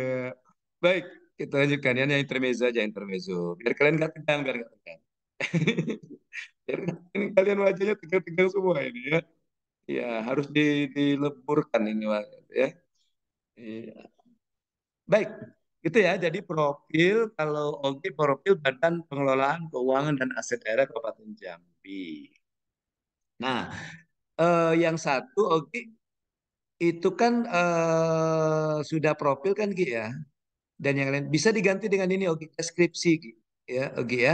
Baik, kita lanjutkan ya yang intermezzo aja intermezzo. Biar kalian gak tegang, biar gak tegang. biar kalian wajahnya tegang-tegang semua ini ya. Ya, harus di, dileburkan ini ya. Iya. Baik, itu ya. Jadi profil kalau Ogi profil Badan Pengelolaan Keuangan dan Aset Daerah Kabupaten Jambi. Nah, eh, yang satu Ogi itu kan eh, sudah profil kan ki ya. Dan yang lain bisa diganti dengan ini Ogi deskripsi Gi. ya Ogi ya.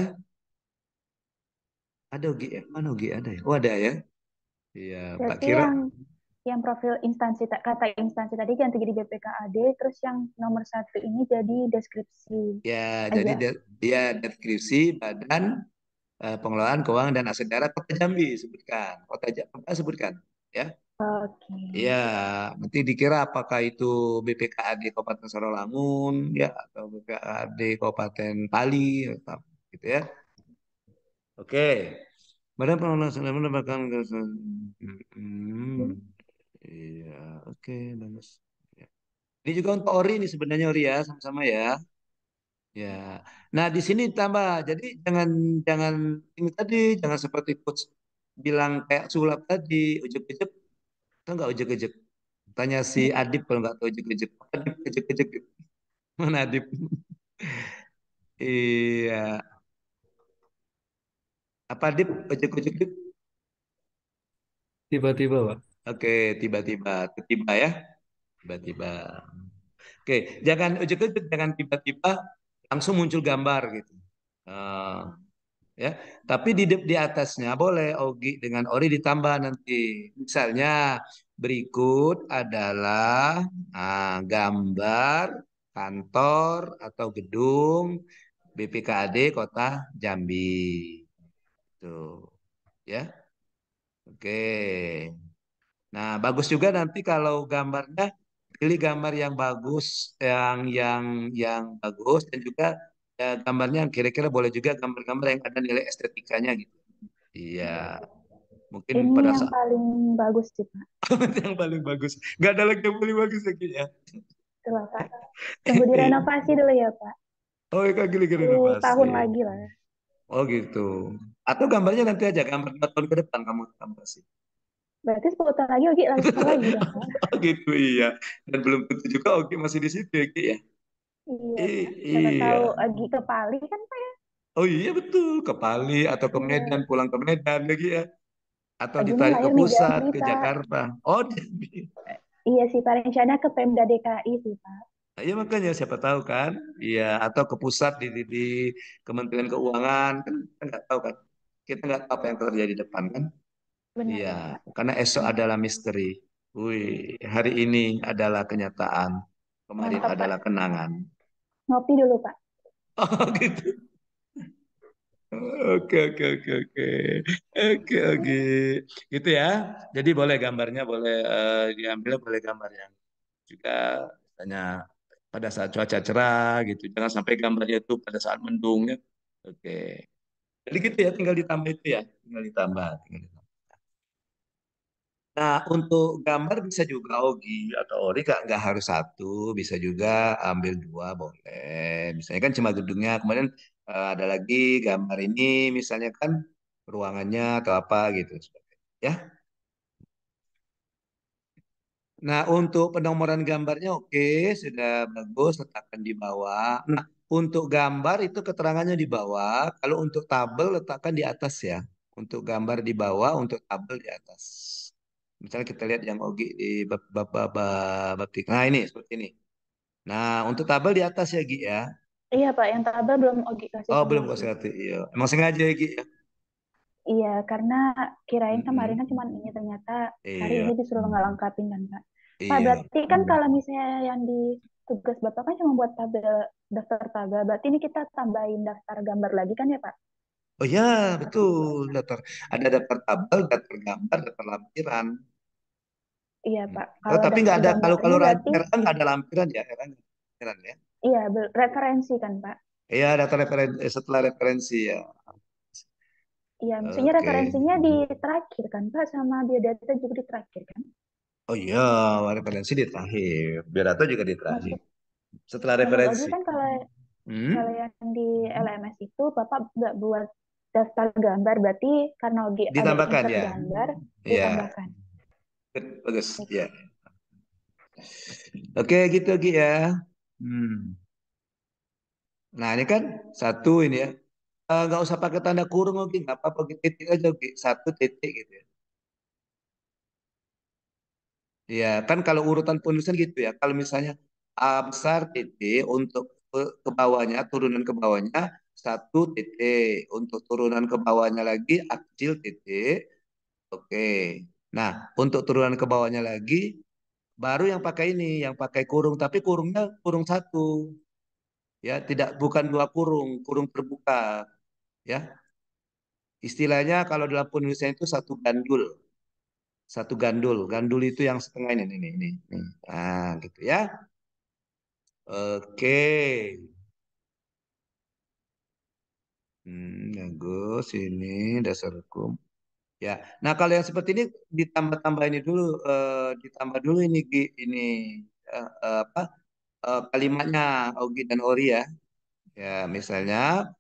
Ada Ogi ya? Mana Ogi ada ya? Oh ada ya. Iya, Pak Kira. Yang yang profil instansi kata instansi tadi ganti jadi BPKAD terus yang nomor satu ini jadi deskripsi ya aja. jadi de hmm. ya deskripsi badan uh, pengelolaan keuangan dan aset daerah kota Jambi sebutkan kota Jambi eh, sebutkan ya oke okay. ya nanti dikira apakah itu BPKAD Kabupaten Sarolangun ya atau BPKAD Kabupaten Pali gitu ya oke okay. Badan pengelolaan sumber daya merupakan Iya, oke, bagus. Ya. Ini juga untuk ori ini sebenarnya ori ya, sama-sama ya. Ya. Nah, di sini tambah. Jadi jangan jangan ini tadi jangan seperti coach bilang kayak sulap tadi ujuk-ujuk. Itu enggak ujuk-ujuk. Tanya si hmm. Adip kalau enggak tahu ujuk-ujuk. Adip ujuk-ujuk. Mana Adip? iya. Apa Adip ujuk-ujuk? Tiba-tiba, Pak. Oke, tiba-tiba, tiba ya. Tiba-tiba. Oke, jangan ujuk-ujuk, jangan tiba-tiba langsung muncul gambar gitu. Uh, ya, tapi di di atasnya boleh ogi dengan ori ditambah nanti. Misalnya berikut adalah uh, gambar kantor atau gedung BPKAD Kota Jambi. Tuh, ya. Oke. Okay. Nah, bagus juga nanti kalau gambarnya pilih gambar yang bagus, yang yang yang bagus dan juga ya, gambarnya kira-kira boleh juga gambar-gambar yang ada nilai estetikanya gitu. Iya. Mungkin Ini pada yang saat... paling bagus sih, Pak. yang paling bagus. Gak ada lagi yang paling bagus lagi ya. terima ya? kasih Tunggu iya. dulu ya, Pak. Oh, iya, gini gini renovasi. tahun lagi lah. Oh, gitu. Atau gambarnya nanti aja, gambar 4 tahun ke depan kamu gambar sih. Berarti 10 tahun lagi Ogi lanjut lagi dong. Ya? Oh gitu iya. Dan belum tentu juga Ogi masih di situ ya, ya. Iya. Eh, iya. tahu Ogi ke Bali kan Pak ya. Oh iya betul, ke Bali atau ke iya. Medan, pulang ke Medan lagi ya. Atau Ogi ditarik ke pusat, ke Jakarta. Oh, Jambi. Iya sih, Pak rencana ke Pemda DKI sih, Pak. Ah, iya makanya siapa tahu kan, iya atau ke pusat di, di, di Kementerian Keuangan kan kita nggak tahu kan, kita nggak tahu apa yang terjadi di depan kan. Benar. Iya, karena esok iya. adalah misteri. Wih, hari ini adalah kenyataan, kemarin Mantap, adalah Pak. kenangan. Ngopi dulu, Pak. Oh, gitu. Oke, oke, oke, oke. Oke, oke. Gitu ya. Jadi boleh gambarnya boleh uh, diambil boleh gambar yang juga tanya pada saat cuaca cerah gitu. Jangan sampai gambarnya itu pada saat mendung ya. Oke. Jadi gitu ya, tinggal ditambah itu ya, tinggal ditambah, tinggal ditambah. Nah, untuk gambar bisa juga Ogi atau Ori nggak harus satu, bisa juga ambil dua boleh. Misalnya kan cuma gedungnya, kemudian uh, ada lagi gambar ini misalnya kan ruangannya atau apa gitu ya. Nah, untuk penomoran gambarnya oke, okay, sudah bagus, letakkan di bawah. Nah, untuk gambar itu keterangannya di bawah, kalau untuk tabel letakkan di atas ya. Untuk gambar di bawah, untuk tabel di atas. Misalnya kita lihat yang ogi di bab bab bab, bab, Nah ini seperti ini. Nah untuk tabel di atas ya Gi ya. Iya Pak, yang tabel belum ogi kasih. Oh belum kasih hati. Iya. Emang sengaja ya Gi ya. Iya karena kirain kemarin kan cuma ini ternyata hari iya. ini disuruh nggak lengkapin kan Pak. Iya. Pak berarti kan iya. kalau misalnya yang di tugas Bapak kan cuma buat tabel daftar tabel. Berarti ini kita tambahin daftar gambar lagi kan ya Pak? Oh ya, betul. Daftar ada daftar tabel, daftar gambar, daftar lampiran. Iya hmm. Pak. Oh, kalau oh, tapi nggak ada kalau kalau berarti... nggak ada lampiran ya Heran, Heran ya. Iya referensi kan Pak. Iya data referensi eh, setelah referensi ya. Iya maksudnya okay. referensinya di terakhir kan Pak sama biodata juga di terakhir kan? Oh iya referensi di terakhir biodata juga di terakhir. Maksud, setelah referensi. kan kalau hmm? kalau yang di LMS itu Bapak nggak buat daftar gambar berarti karena ditambahkan ya. Gambar iya. ditambahkan. Yeah. Bagus, ya. Yeah. Oke, iya. okay, gitu Gi ya. Hmm. Nah, ini kan satu ini ya. Eh, nggak uh, usah pakai tanda kurung, oke Nggak apa-apa, titik aja, Satu titik gitu ya. Ya, kan kalau urutan penulisan gitu ya. Kalau misalnya A besar titik untuk ke, bawahnya, turunan ke bawahnya, satu titik. Untuk turunan ke bawahnya lagi, A kecil titik. Oke. Okay. Nah, untuk turunan ke bawahnya lagi, baru yang pakai ini, yang pakai kurung, tapi kurungnya kurung satu. Ya, tidak bukan dua kurung, kurung terbuka. Ya. Istilahnya kalau dalam penulisan itu satu gandul. Satu gandul. Gandul itu yang setengah ini ini ini. ini. Nah, gitu ya. Oke. Hmm, bagus ini dasar hukum. Ya. Nah, kalau yang seperti ini ditambah-tambah ini dulu uh, ditambah dulu ini ini uh, apa? uh, kalimatnya Ogi dan Ori ya. Ya, misalnya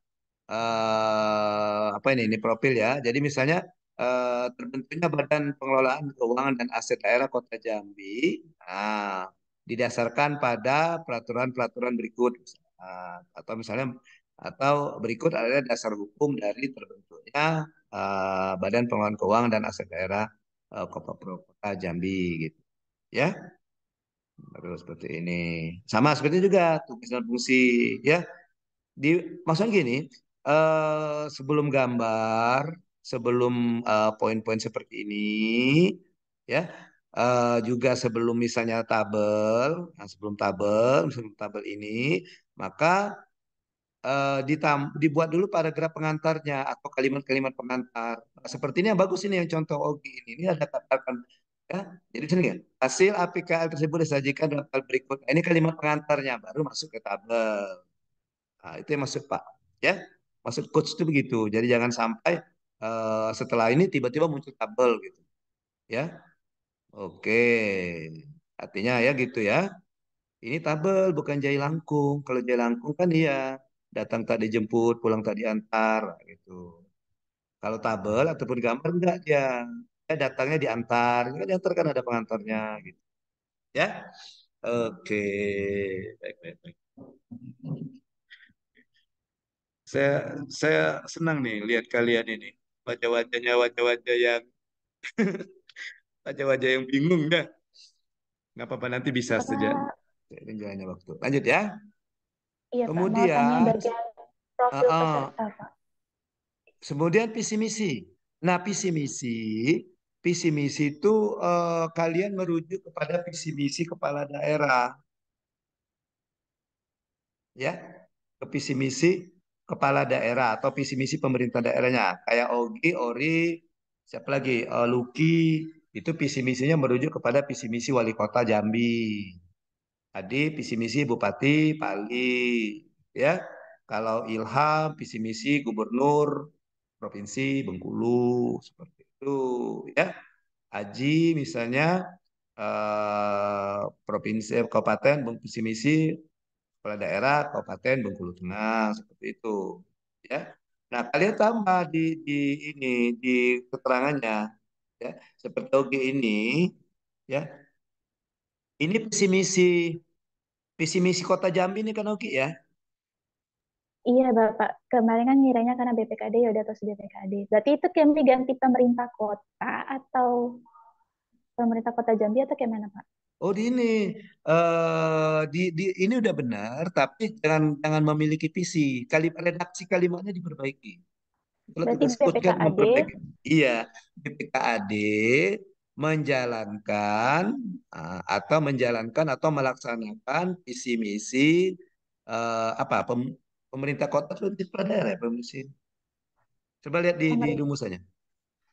uh, apa ini? Ini profil ya. Jadi misalnya uh, terbentuknya Badan Pengelolaan Keuangan dan Aset Daerah Kota Jambi. Nah, didasarkan pada peraturan-peraturan berikut. Nah, atau misalnya atau berikut adalah dasar hukum dari terbentuknya uh, Badan Pengelolaan Keuangan dan Aset Daerah uh, Kota Kota Jambi gitu. Ya. Baru seperti ini. Sama seperti juga tugas dan fungsi ya. Di maksudnya gini, uh, sebelum gambar, sebelum poin poin-poin seperti ini ya. Uh, juga sebelum misalnya tabel, nah sebelum tabel, sebelum tabel ini, maka Eh, ditam, dibuat dulu paragraf pengantarnya atau kalimat-kalimat pengantar. Nah, seperti ini yang bagus ini yang contoh Ogi ini. Ini ada katakan ya. Jadi sini ya. Hasil APKL tersebut disajikan dalam tabel berikut. ini kalimat pengantarnya baru masuk ke tabel. Nah, itu yang masuk Pak. Ya. Masuk coach itu begitu. Jadi jangan sampai uh, setelah ini tiba-tiba muncul tabel gitu. Ya. Oke. Artinya ya gitu ya. Ini tabel bukan langkung. Kalau langkung kan iya datang tak dijemput, pulang tak diantar gitu. Kalau tabel ataupun gambar enggak dia, dia datangnya diantar, enggak diantar kan ada pengantarnya gitu. Ya. Oke, baik baik baik. Saya saya senang nih lihat kalian ini. Wajah-wajahnya wajah-wajah yang wajah-wajah yang bingung dah. Nggak apa-apa nanti bisa saja. Jalannya waktu. Lanjut ya. Iya, Kemudian, uh, uh, Kemudian visi misi. Nah, visi misi, visi misi itu uh, kalian merujuk kepada visi misi kepala daerah. Ya, ke visi misi kepala daerah atau visi misi pemerintah daerahnya. Kayak Ogi, Ori, siapa lagi? Uh, Luki, itu visi misinya merujuk kepada visi misi wali kota Jambi. Tadi visi misi Bupati Pali, ya. Kalau Ilham visi misi Gubernur Provinsi Bengkulu seperti itu, ya. Haji misalnya eh, provinsi eh, kabupaten visi misi kepala daerah kabupaten Bengkulu Tengah seperti itu, ya. Nah, kalian tambah di, di ini di keterangannya ya seperti OG ini ya ini visi misi visi misi Kota Jambi nih kan Oki ya. Iya Bapak, kemarin kan ngiranya karena BPKD ya udah terus BPKD. Berarti itu kami ganti pemerintah kota atau pemerintah kota Jambi atau kayak mana Pak? Oh di ini uh, di, di ini udah benar tapi jangan jangan memiliki visi kalim redaksi kalimatnya diperbaiki. Kalau kita sebutkan. memperbaiki. Iya BPKAD menjalankan eh, atau menjalankan atau melaksanakan visi misi uh, apa pem, pemerintah kota kepala daerah ya, pemerintah coba lihat di pemerintah. di rumusannya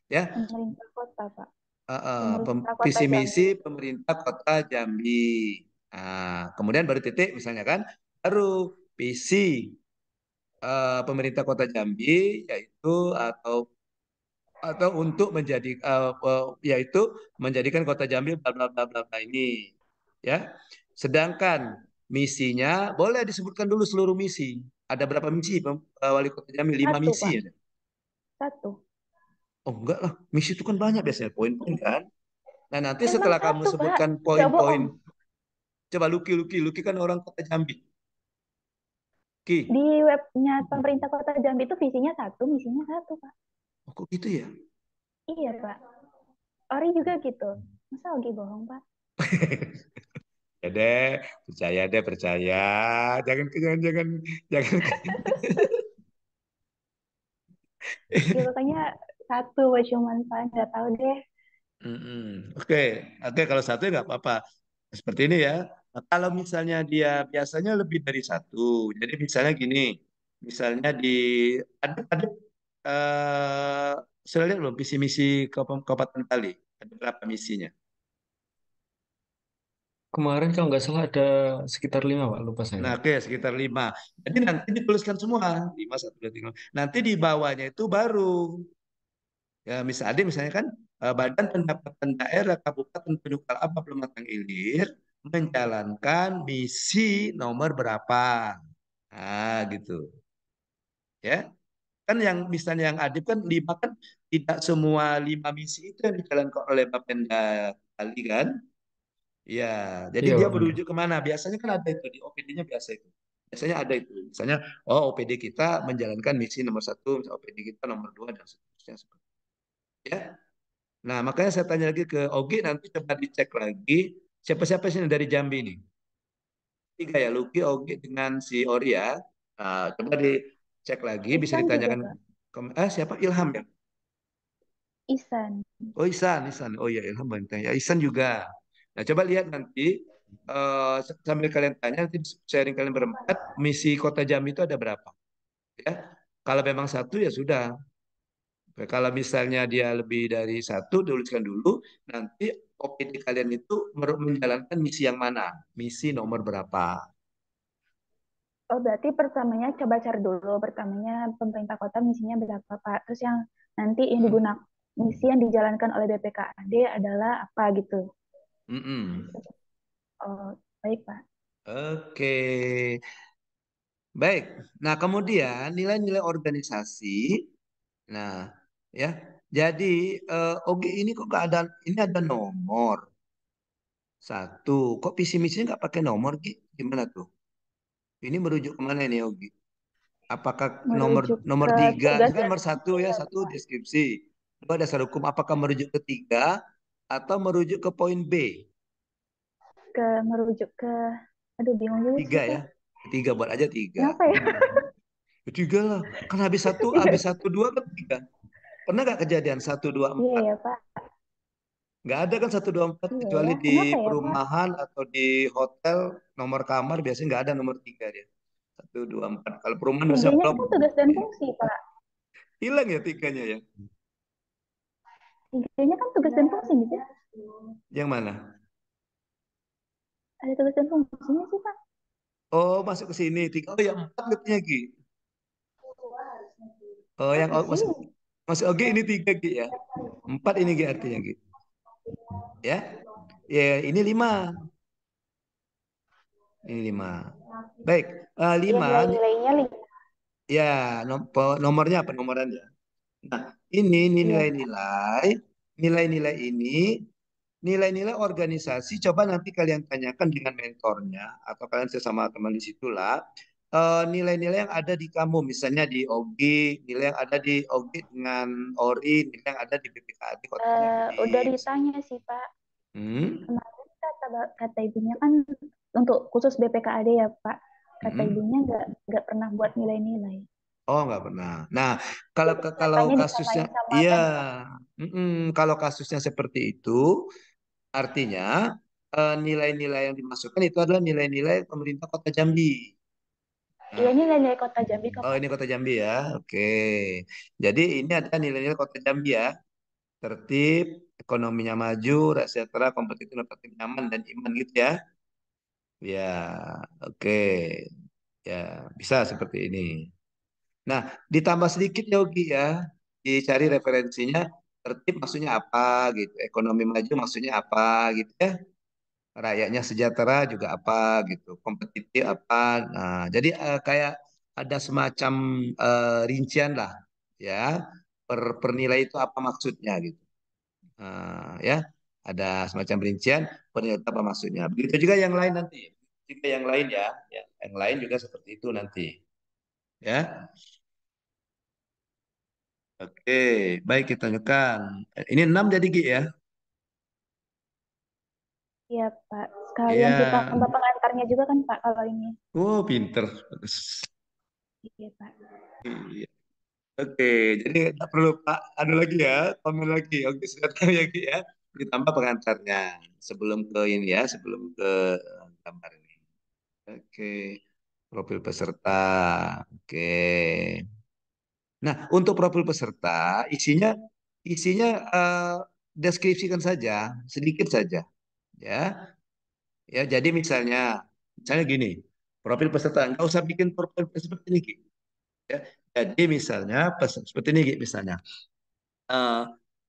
ya pemerintah kota pak uh, uh, kota visi misi Jambi. pemerintah kota Jambi Uh, kemudian baru titik misalnya kan baru visi uh, pemerintah kota Jambi yaitu atau atau untuk menjadi uh, uh, yaitu menjadikan kota Jambi bla bla bla bla ini ya. Sedangkan misinya boleh disebutkan dulu seluruh misi. Ada berapa misi Pak eh, Wali Kota Jambi? Lima Satu, misi ya. Satu. Oh enggak lah, misi itu kan banyak biasanya poin-poin kan. Nah nanti Memang setelah satu, kamu sebutkan poin-poin, coba Luki Luki Luki kan orang Kota Jambi. Ki. Di webnya pemerintah Kota Jambi itu visinya satu, misinya satu Pak. Oh, kok gitu ya? Iya, Pak. Ori juga gitu. Masa Ogi bohong, Pak? ya deh, percaya deh, percaya. Jangan jangan jangan jangan. ya, pokoknya satu cuman Pak, nggak tahu deh. Oke, mm -mm. oke okay. okay, kalau satu ya nggak apa-apa. Seperti ini ya. Kalau misalnya dia biasanya lebih dari satu, jadi misalnya gini, misalnya di ada ada eh, sudah lihat belum visi misi Kabupaten Bali? Ada berapa misinya? Kemarin kalau nggak salah ada sekitar lima, Pak. Lupa saya. Nah, oke, sekitar lima. Jadi nanti dituliskan semua. Lima, satu, dua, tiga. Nanti di bawahnya itu baru. Ya, misalnya, misalnya kan eh, Badan Pendapatan Daerah Kabupaten Pedukal Apa belum matang Ilir menjalankan misi nomor berapa. Ah, gitu. Ya. Kan yang misalnya yang adib kan lima kan tidak semua lima misi itu yang dijalankan oleh Pak Penda kali kan. Ya, jadi iya, dia berwujud kemana? Biasanya kan ada itu di OPD-nya biasa itu. Biasanya ada itu. Misalnya, oh OPD kita menjalankan misi nomor satu, OPD kita nomor dua dan seterusnya. seperti Ya, Nah, makanya saya tanya lagi ke Ogi, nanti coba dicek lagi. Siapa-siapa sih dari Jambi ini? Tiga ya, Luki, Ogi, dengan si Oria. Ya. Nah, coba di Cek lagi, bisa Isan ditanyakan. Ke, ah, siapa? Ilham ya? Isan. Oh Isan, Isan. Oh ya Ilham banyak ya Isan juga. Nah coba lihat nanti uh, sambil kalian tanya nanti sharing kalian berempat misi kota Jambi itu ada berapa? Ya kalau memang satu ya sudah. Kalau misalnya dia lebih dari satu, tuliskan dulu. Nanti OPD kalian itu menjalankan misi yang mana, misi nomor berapa. Oh, berarti pertamanya coba cari dulu. Pertamanya pemerintah kota misinya berapa, Pak? Terus yang nanti yang hmm. digunakan misi yang dijalankan oleh BPKAD adalah apa gitu. Mm -mm. Oh, baik, Pak. Oke. Baik. Nah, kemudian nilai-nilai organisasi. Nah, ya. Jadi, eh, OG ini kok gak ada ini ada nomor. Satu, kok visi misinya nggak pakai nomor, Gimana tuh? Ini merujuk kemana ini Yogi? Apakah merujuk nomor nomor tiga? Ini kan nomor satu ya, satu deskripsi. Dua dasar hukum. Apakah merujuk ke tiga atau merujuk ke poin B? Ke merujuk ke, aduh bingung juga. Tiga ya, tiga buat aja tiga. Kenapa ya? ya? Tiga lah, kan habis satu, habis satu dua kan tiga. Pernah gak kejadian satu dua iya, empat? Iya ya Pak. Nggak ada kan 124 iya, kecuali di ya, perumahan Pak? atau di hotel nomor kamar biasanya nggak ada nomor tiga dia. empat Kalau perumahan biasanya kan tugas dan fungsi, Pak. Hilang ya tiganya ya? Tiganya kan tugas dan fungsi gitu. Ya? Yang mana? Ada tugas dan fungsinya sih, Pak. Oh, masuk ke sini. Tiga. Oh, yang empat katanya, Ki. Oh, yang oh, masuk, masuk Oke ini tiga, ki ya. Empat ini ki artinya, ki Ya. Ya, ini lima. Ini lima. Baik, uh, lima. nilainya lima. Ya, nomornya apa nomornya? Nah, ini nilai-nilai, iya. nilai-nilai ini, nilai-nilai organisasi. Coba nanti kalian tanyakan dengan mentornya atau kalian sesama teman di situlah. Eh, nilai-nilai uh, yang ada di kamu, misalnya di OGI, nilai yang ada di OGI dengan ORI, nilai yang ada di BPKAD. Uh, eh, Udah ditanya sih Pak. Hmm? Kemarin kata kata ibunya kan untuk khusus BPKAD ya Pak. Kata hmm? ibunya nggak pernah buat nilai-nilai. Oh nggak pernah. Nah kalau Jadi, kalau kasusnya, iya, mm kalau kasusnya seperti itu, artinya eh, nilai-nilai uh, nilai yang dimasukkan itu adalah nilai-nilai pemerintah Kota Jambi Iya, ini nilai kota Jambi kok. Oh, ini kota Jambi ya. Oke. Jadi ini ada nilai-nilai kota Jambi ya. Tertib, ekonominya maju, sejahtera, kompetitif, inovatif, nyaman dan iman gitu ya. Ya, oke. Ya, bisa seperti ini. Nah, ditambah sedikit Yogi ya. Dicari referensinya tertib maksudnya apa gitu. Ekonomi maju maksudnya apa gitu ya rakyatnya sejahtera juga apa gitu, kompetitif apa. Nah, jadi uh, kayak ada semacam uh, rincian lah ya per pernilai itu apa maksudnya gitu. Uh, ya, ada semacam rincian pernilai itu apa maksudnya. Begitu juga yang lain nanti. Juga yang lain ya, ya, yang lain juga seperti itu nanti. Ya. Oke, baik kita lanjutkan. Ini enam jadi G ya. Iya Pak, sekalian ya. kita tambah pengantarnya juga kan Pak kalau ini. Oh pinter. Iya Pak. Iya. Oke, jadi tidak perlu Pak, ada lagi ya, komen lagi. Oke, sudah tahu ya, ya. Ditambah pengantarnya sebelum ke ini ya, sebelum ke eh, gambar ini. Oke, profil peserta. Oke. Nah, untuk profil peserta, isinya isinya uh, deskripsikan saja, sedikit saja ya ya jadi misalnya misalnya gini profil peserta nggak usah bikin profil seperti ini ya jadi misalnya peserta, seperti ini misalnya uh,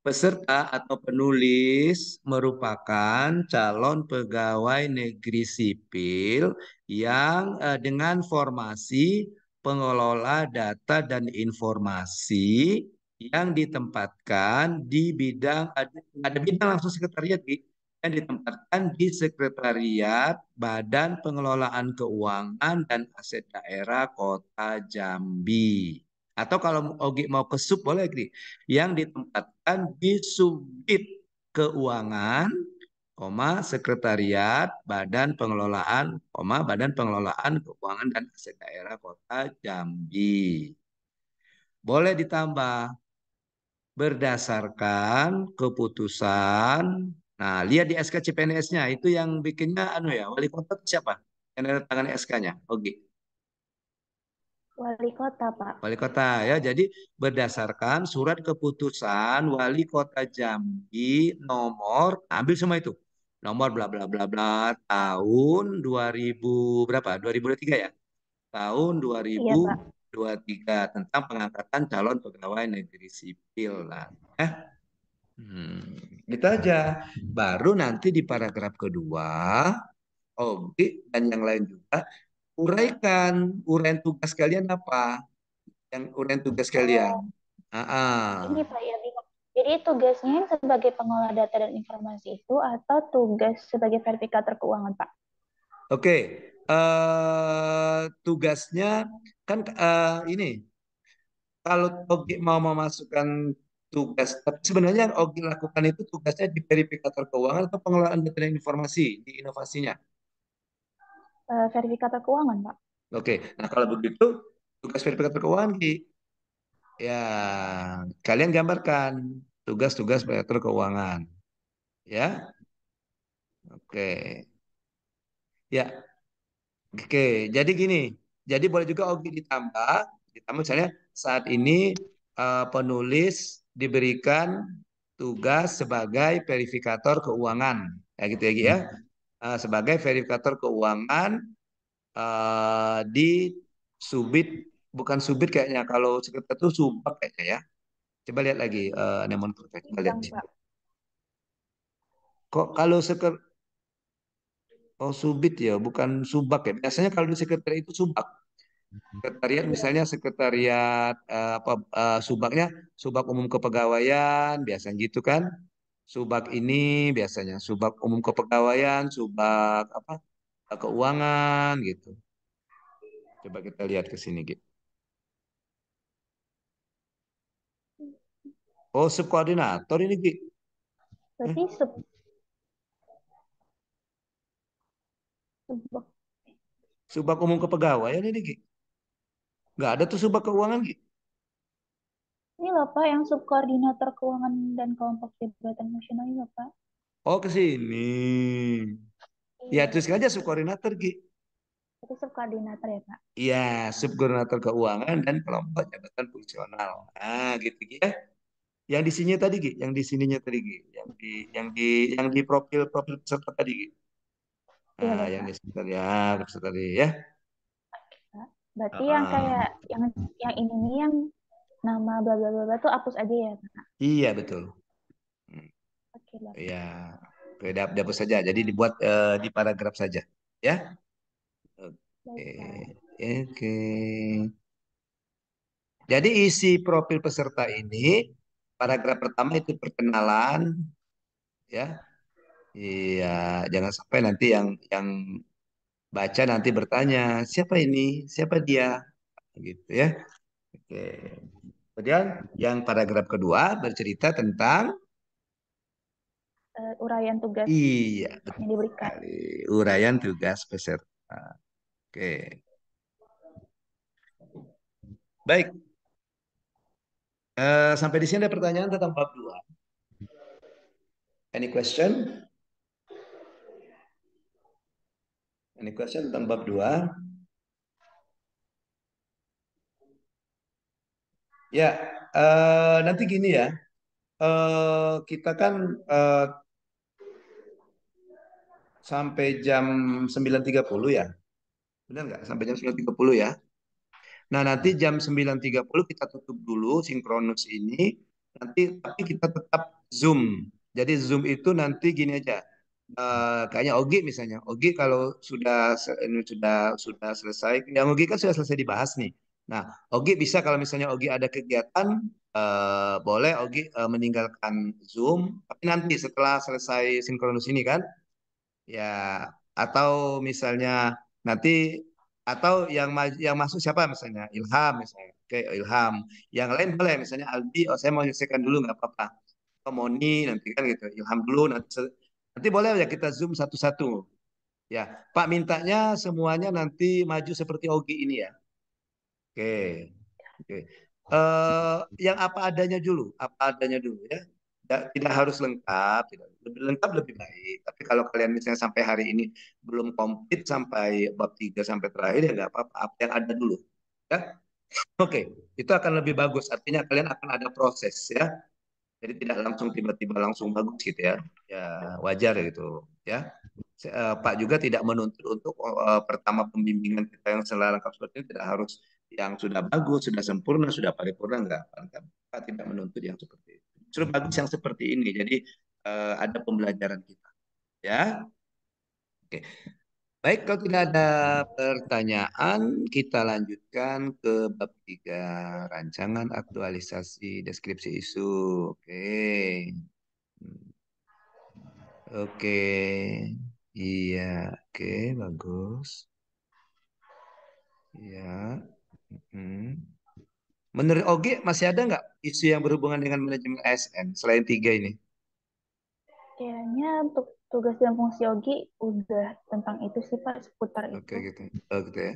peserta atau penulis merupakan calon pegawai negeri sipil yang uh, dengan formasi pengelola data dan informasi yang ditempatkan di bidang ada, ada bidang langsung sekretariat gitu akan ditempatkan di Sekretariat Badan Pengelolaan Keuangan dan Aset Daerah Kota Jambi. Atau kalau Ogi mau ke sub boleh gini yang ditempatkan di Subdit Keuangan, koma Sekretariat Badan Pengelolaan, koma Badan Pengelolaan Keuangan dan Aset Daerah Kota Jambi. Boleh ditambah berdasarkan keputusan Nah, lihat di SK CPNS-nya itu yang bikinnya anu ya, wali kota siapa? Yang ada tangan SK-nya, Oke. Wali kota, Pak. Wali kota ya. Jadi berdasarkan surat keputusan wali kota Jambi nomor ambil semua itu. Nomor bla bla bla bla tahun 2000 berapa? tiga ya. Tahun 2000 iya, 23 tentang pengangkatan calon pegawai negeri sipil lah. Eh? Hmm, gitu aja. Baru nanti di paragraf kedua, Obi dan yang lain juga uraikan uraian tugas kalian apa? Yang uraian tugas kalian. Oh. Uh -uh. Ini Pak ya, jadi tugasnya sebagai pengolah data dan informasi itu atau tugas sebagai verifikator keuangan Pak? Oke, okay. uh, eh, tugasnya kan uh, ini kalau Ogi mau memasukkan tugas tapi sebenarnya yang Ogi lakukan itu tugasnya di verifikator keuangan atau pengelolaan data dan informasi di inovasinya uh, verifikator keuangan pak oke okay. nah kalau begitu tugas verifikator keuangan Ki ya kalian gambarkan tugas-tugas verifikator keuangan ya oke okay. ya oke okay. jadi gini jadi boleh juga Ogi ditambah ditambah misalnya saat ini uh, penulis diberikan tugas sebagai verifikator keuangan ya gitu ya, ya. Hmm. Eh, sebagai verifikator keuangan uh, di subit bukan subit kayaknya kalau sekitar itu subak kayaknya ya coba lihat lagi uh, eh, namun coba lihat kok kalau sekret oh subit ya bukan subak ya biasanya kalau di sekretariat itu subak Hmm. sekretariat misalnya sekretariat uh, apa uh, subaknya subak umum kepegawaian biasanya gitu kan subak ini biasanya subak umum kepegawaian subak apa keuangan gitu coba kita lihat ke sini gitu oh subkoordinator ini gitu berarti hmm? sub subak umum kepegawaian ini gitu Nggak ada tuh subak keuangan gitu. Iya ini loh Pak, yang subkoordinator keuangan dan kelompok jabatan nasional ini iya, loh Pak. Oh ke sini. Ya iya. terus aja subkoordinator Ki. Itu subkoordinator ya Pak? Iya, subkoordinator keuangan dan kelompok jabatan fungsional. ah gitu Ki ya. Yang di sini tadi Ki, yang di sininya tadi Ki, yang di yang di yang di profil profil peserta tadi Ki. Nah, ya, yang di sini tadi ya, peserta tadi ya. Berarti uh, yang kayak yang yang ini nih yang nama bla bla bla tuh hapus aja ya, kak Iya, betul. Hmm. Oke, okay, Iya. Oke, dihapus saja. Jadi dibuat uh, di paragraf saja, ya. Oke. Okay. Oke. Okay. Jadi isi profil peserta ini paragraf pertama itu perkenalan ya. Iya, jangan sampai nanti yang yang baca nanti bertanya siapa ini siapa dia gitu ya oke kemudian yang paragraf kedua bercerita tentang uh, uraian tugas iya, betul. yang diberikan uraian tugas peserta oke baik uh, sampai di sini ada pertanyaan tentang bab 2 any question Ini question tentang bab 2? Ya, uh, nanti gini ya. Uh, kita kan uh, sampai jam 9.30 ya. Benar nggak? Sampai jam 9.30 ya. Nah, nanti jam 9.30 kita tutup dulu sinkronus ini. Nanti tapi kita tetap Zoom. Jadi Zoom itu nanti gini aja. Eh, kayaknya Ogi misalnya. Ogi kalau sudah ini sudah sudah selesai, yang Ogi kan sudah selesai dibahas nih. Nah, Ogi bisa kalau misalnya Ogi ada kegiatan uh, boleh Ogi uh, meninggalkan Zoom, tapi nanti setelah selesai sinkronus ini kan ya atau misalnya nanti atau yang yang masuk siapa misalnya Ilham misalnya. Oke, Ilham. Yang lain boleh misalnya Aldi, oh saya mau selesaikan dulu nggak apa-apa. Oh, Moni nanti kan gitu. Ilham dulu nanti Nanti boleh ya kita zoom satu-satu. Ya, Pak mintanya semuanya nanti maju seperti Ogi ini ya. Oke. Oke. Eh, yang apa adanya dulu, apa adanya dulu ya. Tidak, ya, tidak harus lengkap, tidak lebih lengkap lebih baik. Tapi kalau kalian misalnya sampai hari ini belum komplit sampai bab tiga sampai terakhir ya nggak apa-apa, apa yang ada dulu. Ya. Oke, itu akan lebih bagus. Artinya kalian akan ada proses ya jadi tidak langsung tiba-tiba langsung bagus gitu ya ya wajar gitu ya eh, Pak juga tidak menuntut untuk eh, pertama pembimbingan kita yang selalu lengkap seperti ini tidak harus yang sudah bagus sudah sempurna sudah paripurna enggak Pak tidak menuntut yang seperti itu justru bagus yang seperti ini jadi eh, ada pembelajaran kita ya oke Baik, kalau tidak ada pertanyaan, kita lanjutkan ke bab tiga rancangan aktualisasi deskripsi isu. Oke. Hmm. Oke. Iya, oke, bagus. Iya. Hmm. Menurut Oge masih ada nggak isu yang berhubungan dengan manajemen ASN selain tiga ini? Kayaknya untuk tugas yang fungsi Ogi udah tentang itu sih Pak seputar itu. Oke gitu. Oh, gitu ya.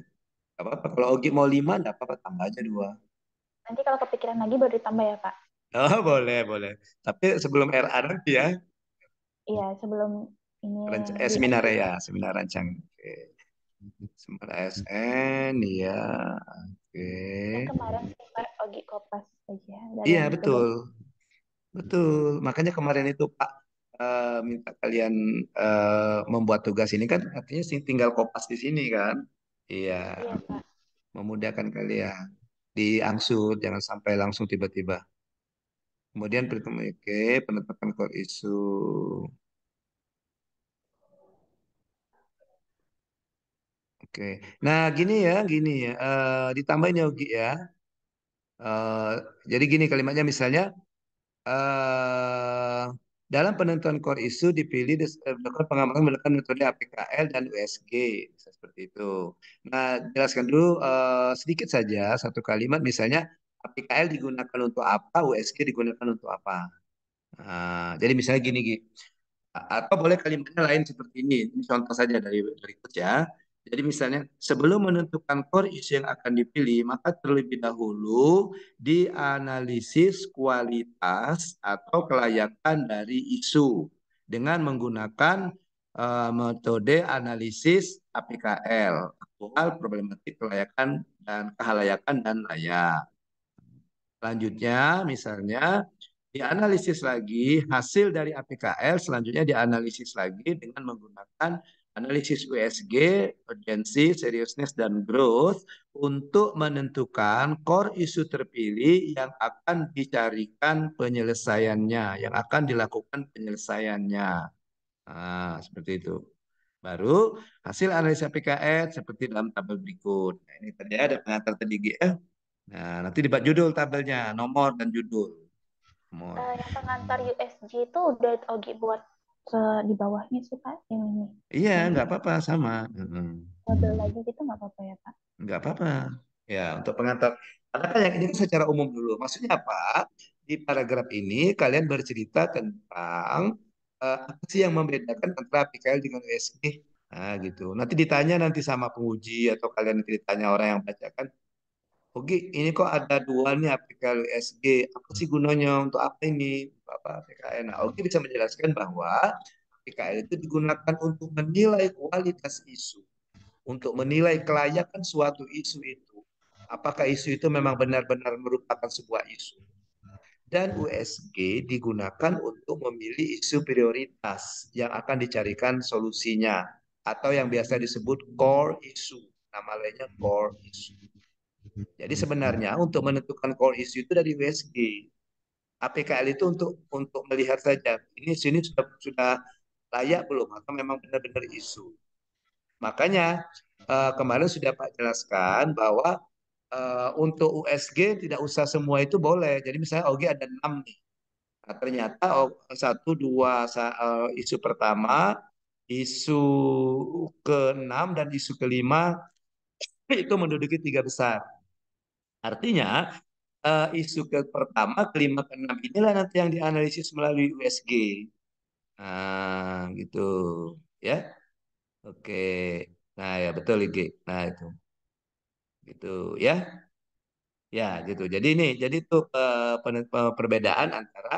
Gak apa-apa. Kalau Ogi mau lima, gak apa-apa. Tambah aja dua. Nanti kalau kepikiran lagi baru ditambah ya Pak. Oh boleh boleh. Tapi sebelum RR ya. Iya sebelum ini. Renca- eh, seminar ya seminar rancang. Oke. Seminar ASN ya. Oke. Nah, kemarin Ogi Kopas aja. Iya betul. Itu. Betul, makanya kemarin itu Pak Eh, minta kalian uh, membuat tugas ini kan artinya sih tinggal kopas di sini kan. Iya. iya Memudahkan kalian. Diangsur jangan sampai langsung tiba-tiba. Kemudian pertemuan oke, okay, penetapan core isu Oke. Nah, gini ya, gini ya. Uh, ditambahin ya, ya. Uh, jadi gini kalimatnya misalnya dalam penentuan core isu dipilih dilakukan eh, pengamatan menggunakan metode APKL dan USG, bisa seperti itu. Nah, jelaskan dulu uh, sedikit saja satu kalimat misalnya APKL digunakan untuk apa, USG digunakan untuk apa. Uh, jadi misalnya gini, gini. Atau boleh kalimatnya lain seperti ini. Ini contoh saja dari berikut ya. Jadi misalnya sebelum menentukan core issue yang akan dipilih, maka terlebih dahulu dianalisis kualitas atau kelayakan dari isu dengan menggunakan uh, metode analisis APKL, aktual problematik kelayakan dan kehalayakan dan layak. Selanjutnya misalnya dianalisis lagi hasil dari APKL, selanjutnya dianalisis lagi dengan menggunakan analisis USG, urgensi, seriousness, dan growth untuk menentukan core isu terpilih yang akan dicarikan penyelesaiannya, yang akan dilakukan penyelesaiannya. Nah, seperti itu. Baru hasil analisa PKS seperti dalam tabel berikut. Nah, ini tadi ada pengantar tadi GF. Eh. Nah, nanti dibuat judul tabelnya, nomor dan judul. Nomor. Uh, yang pengantar USG itu udah Ogi oh, buat ke di bawahnya sih Pak yang ini. Iya, nggak apa-apa sama. model lagi gitu nggak apa-apa ya Pak? Nggak apa-apa. Ya untuk pengantar. Karena kan yang ini kan secara umum dulu. Maksudnya apa? Di paragraf ini kalian bercerita tentang uh, apa sih yang membedakan antara PKL dengan USG? Nah, gitu. Nanti ditanya nanti sama penguji atau kalian ditanya orang yang bacakan. Oke, ini kok ada dua nih PKL USG. Apa sih gunanya untuk apa ini? apa PKN. Nah, hmm. Oki bisa menjelaskan bahwa PKN itu digunakan untuk menilai kualitas isu, untuk menilai kelayakan suatu isu itu. Apakah isu itu memang benar-benar merupakan sebuah isu? Dan USG digunakan untuk memilih isu prioritas yang akan dicarikan solusinya atau yang biasa disebut core issue. Nama lainnya core issue. Jadi sebenarnya untuk menentukan core issue itu dari USG. APKL itu untuk untuk melihat saja ini sini sudah sudah layak belum atau memang benar-benar isu. Makanya uh, kemarin sudah Pak jelaskan bahwa uh, untuk USG tidak usah semua itu boleh. Jadi misalnya OG ada enam nih. Nah, ternyata satu dua uh, isu pertama, isu ke enam dan isu kelima itu menduduki tiga besar. Artinya uh, isu ke pertama, kelima, keenam inilah nanti yang dianalisis melalui USG. Nah, gitu ya. Oke. Nah, ya betul lagi Nah, itu. Gitu ya. Ya, gitu. Jadi ini jadi itu uh, perbedaan antara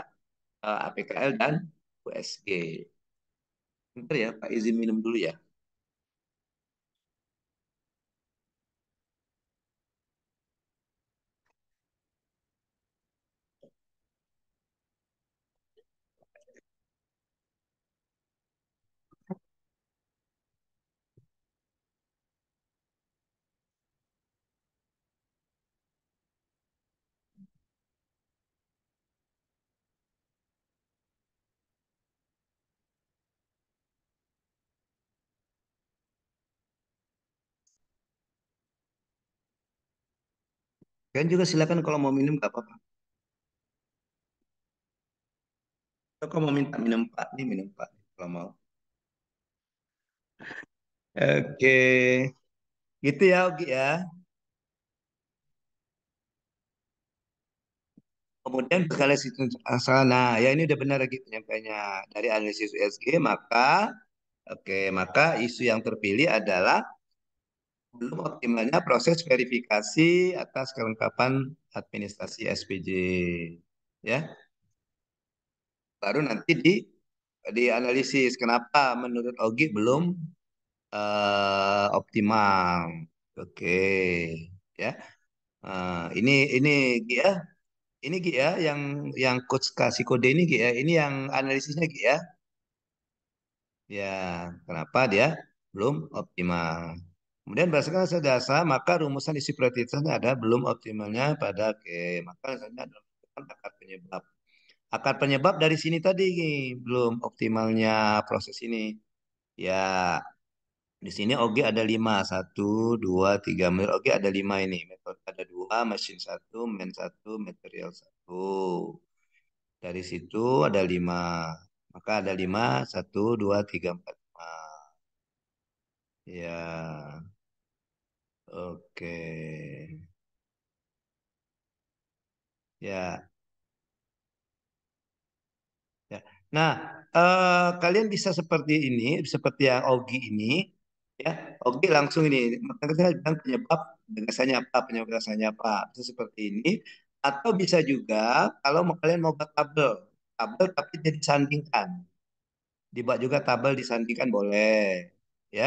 uh, eh, APKL dan USG. Bentar ya, Pak izin minum dulu ya. Kalian juga silakan kalau mau minum nggak apa-apa. Kalau mau minta minum Pak, nih minum Pak kalau mau. Oke, gitu ya Ogi ya. Kemudian berkali asal asana. Ya ini udah benar gitu nyampainya. Dari analisis USG maka oke, okay, maka isu yang terpilih adalah belum optimalnya proses verifikasi atas kelengkapan administrasi SPJ ya baru nanti di analisis kenapa menurut Ogi belum uh, optimal oke okay. ya uh, ini ini ya ini Gia ya yang yang coach kasih kode ini Gia ya ini yang analisisnya Gia ya ya kenapa dia belum optimal Kemudian berdasarkan hasil dasar, maka rumusan isi prioritasnya ada belum optimalnya pada K. Maka misalnya adalah akar penyebab. Akar penyebab dari sini tadi belum optimalnya proses ini. Ya, di sini OG ada 5, 1, 2, 3. OG ada 5 ini. Metode ada 2, mesin 1, men 1, material 1. Dari situ ada 5. Maka ada 5, 1, 2, 3, 4, Ya. Oke. Ya. Ya. Nah, eh, kalian bisa seperti ini, seperti yang Ogi ini, ya. Ogi langsung ini, maka kita bilang penyebab rasanya apa, penyebab rasanya apa, bisa seperti ini. Atau bisa juga kalau kalian mau buat tabel, tabel tapi jadi sandingkan. Dibuat juga tabel disandingkan boleh, ya.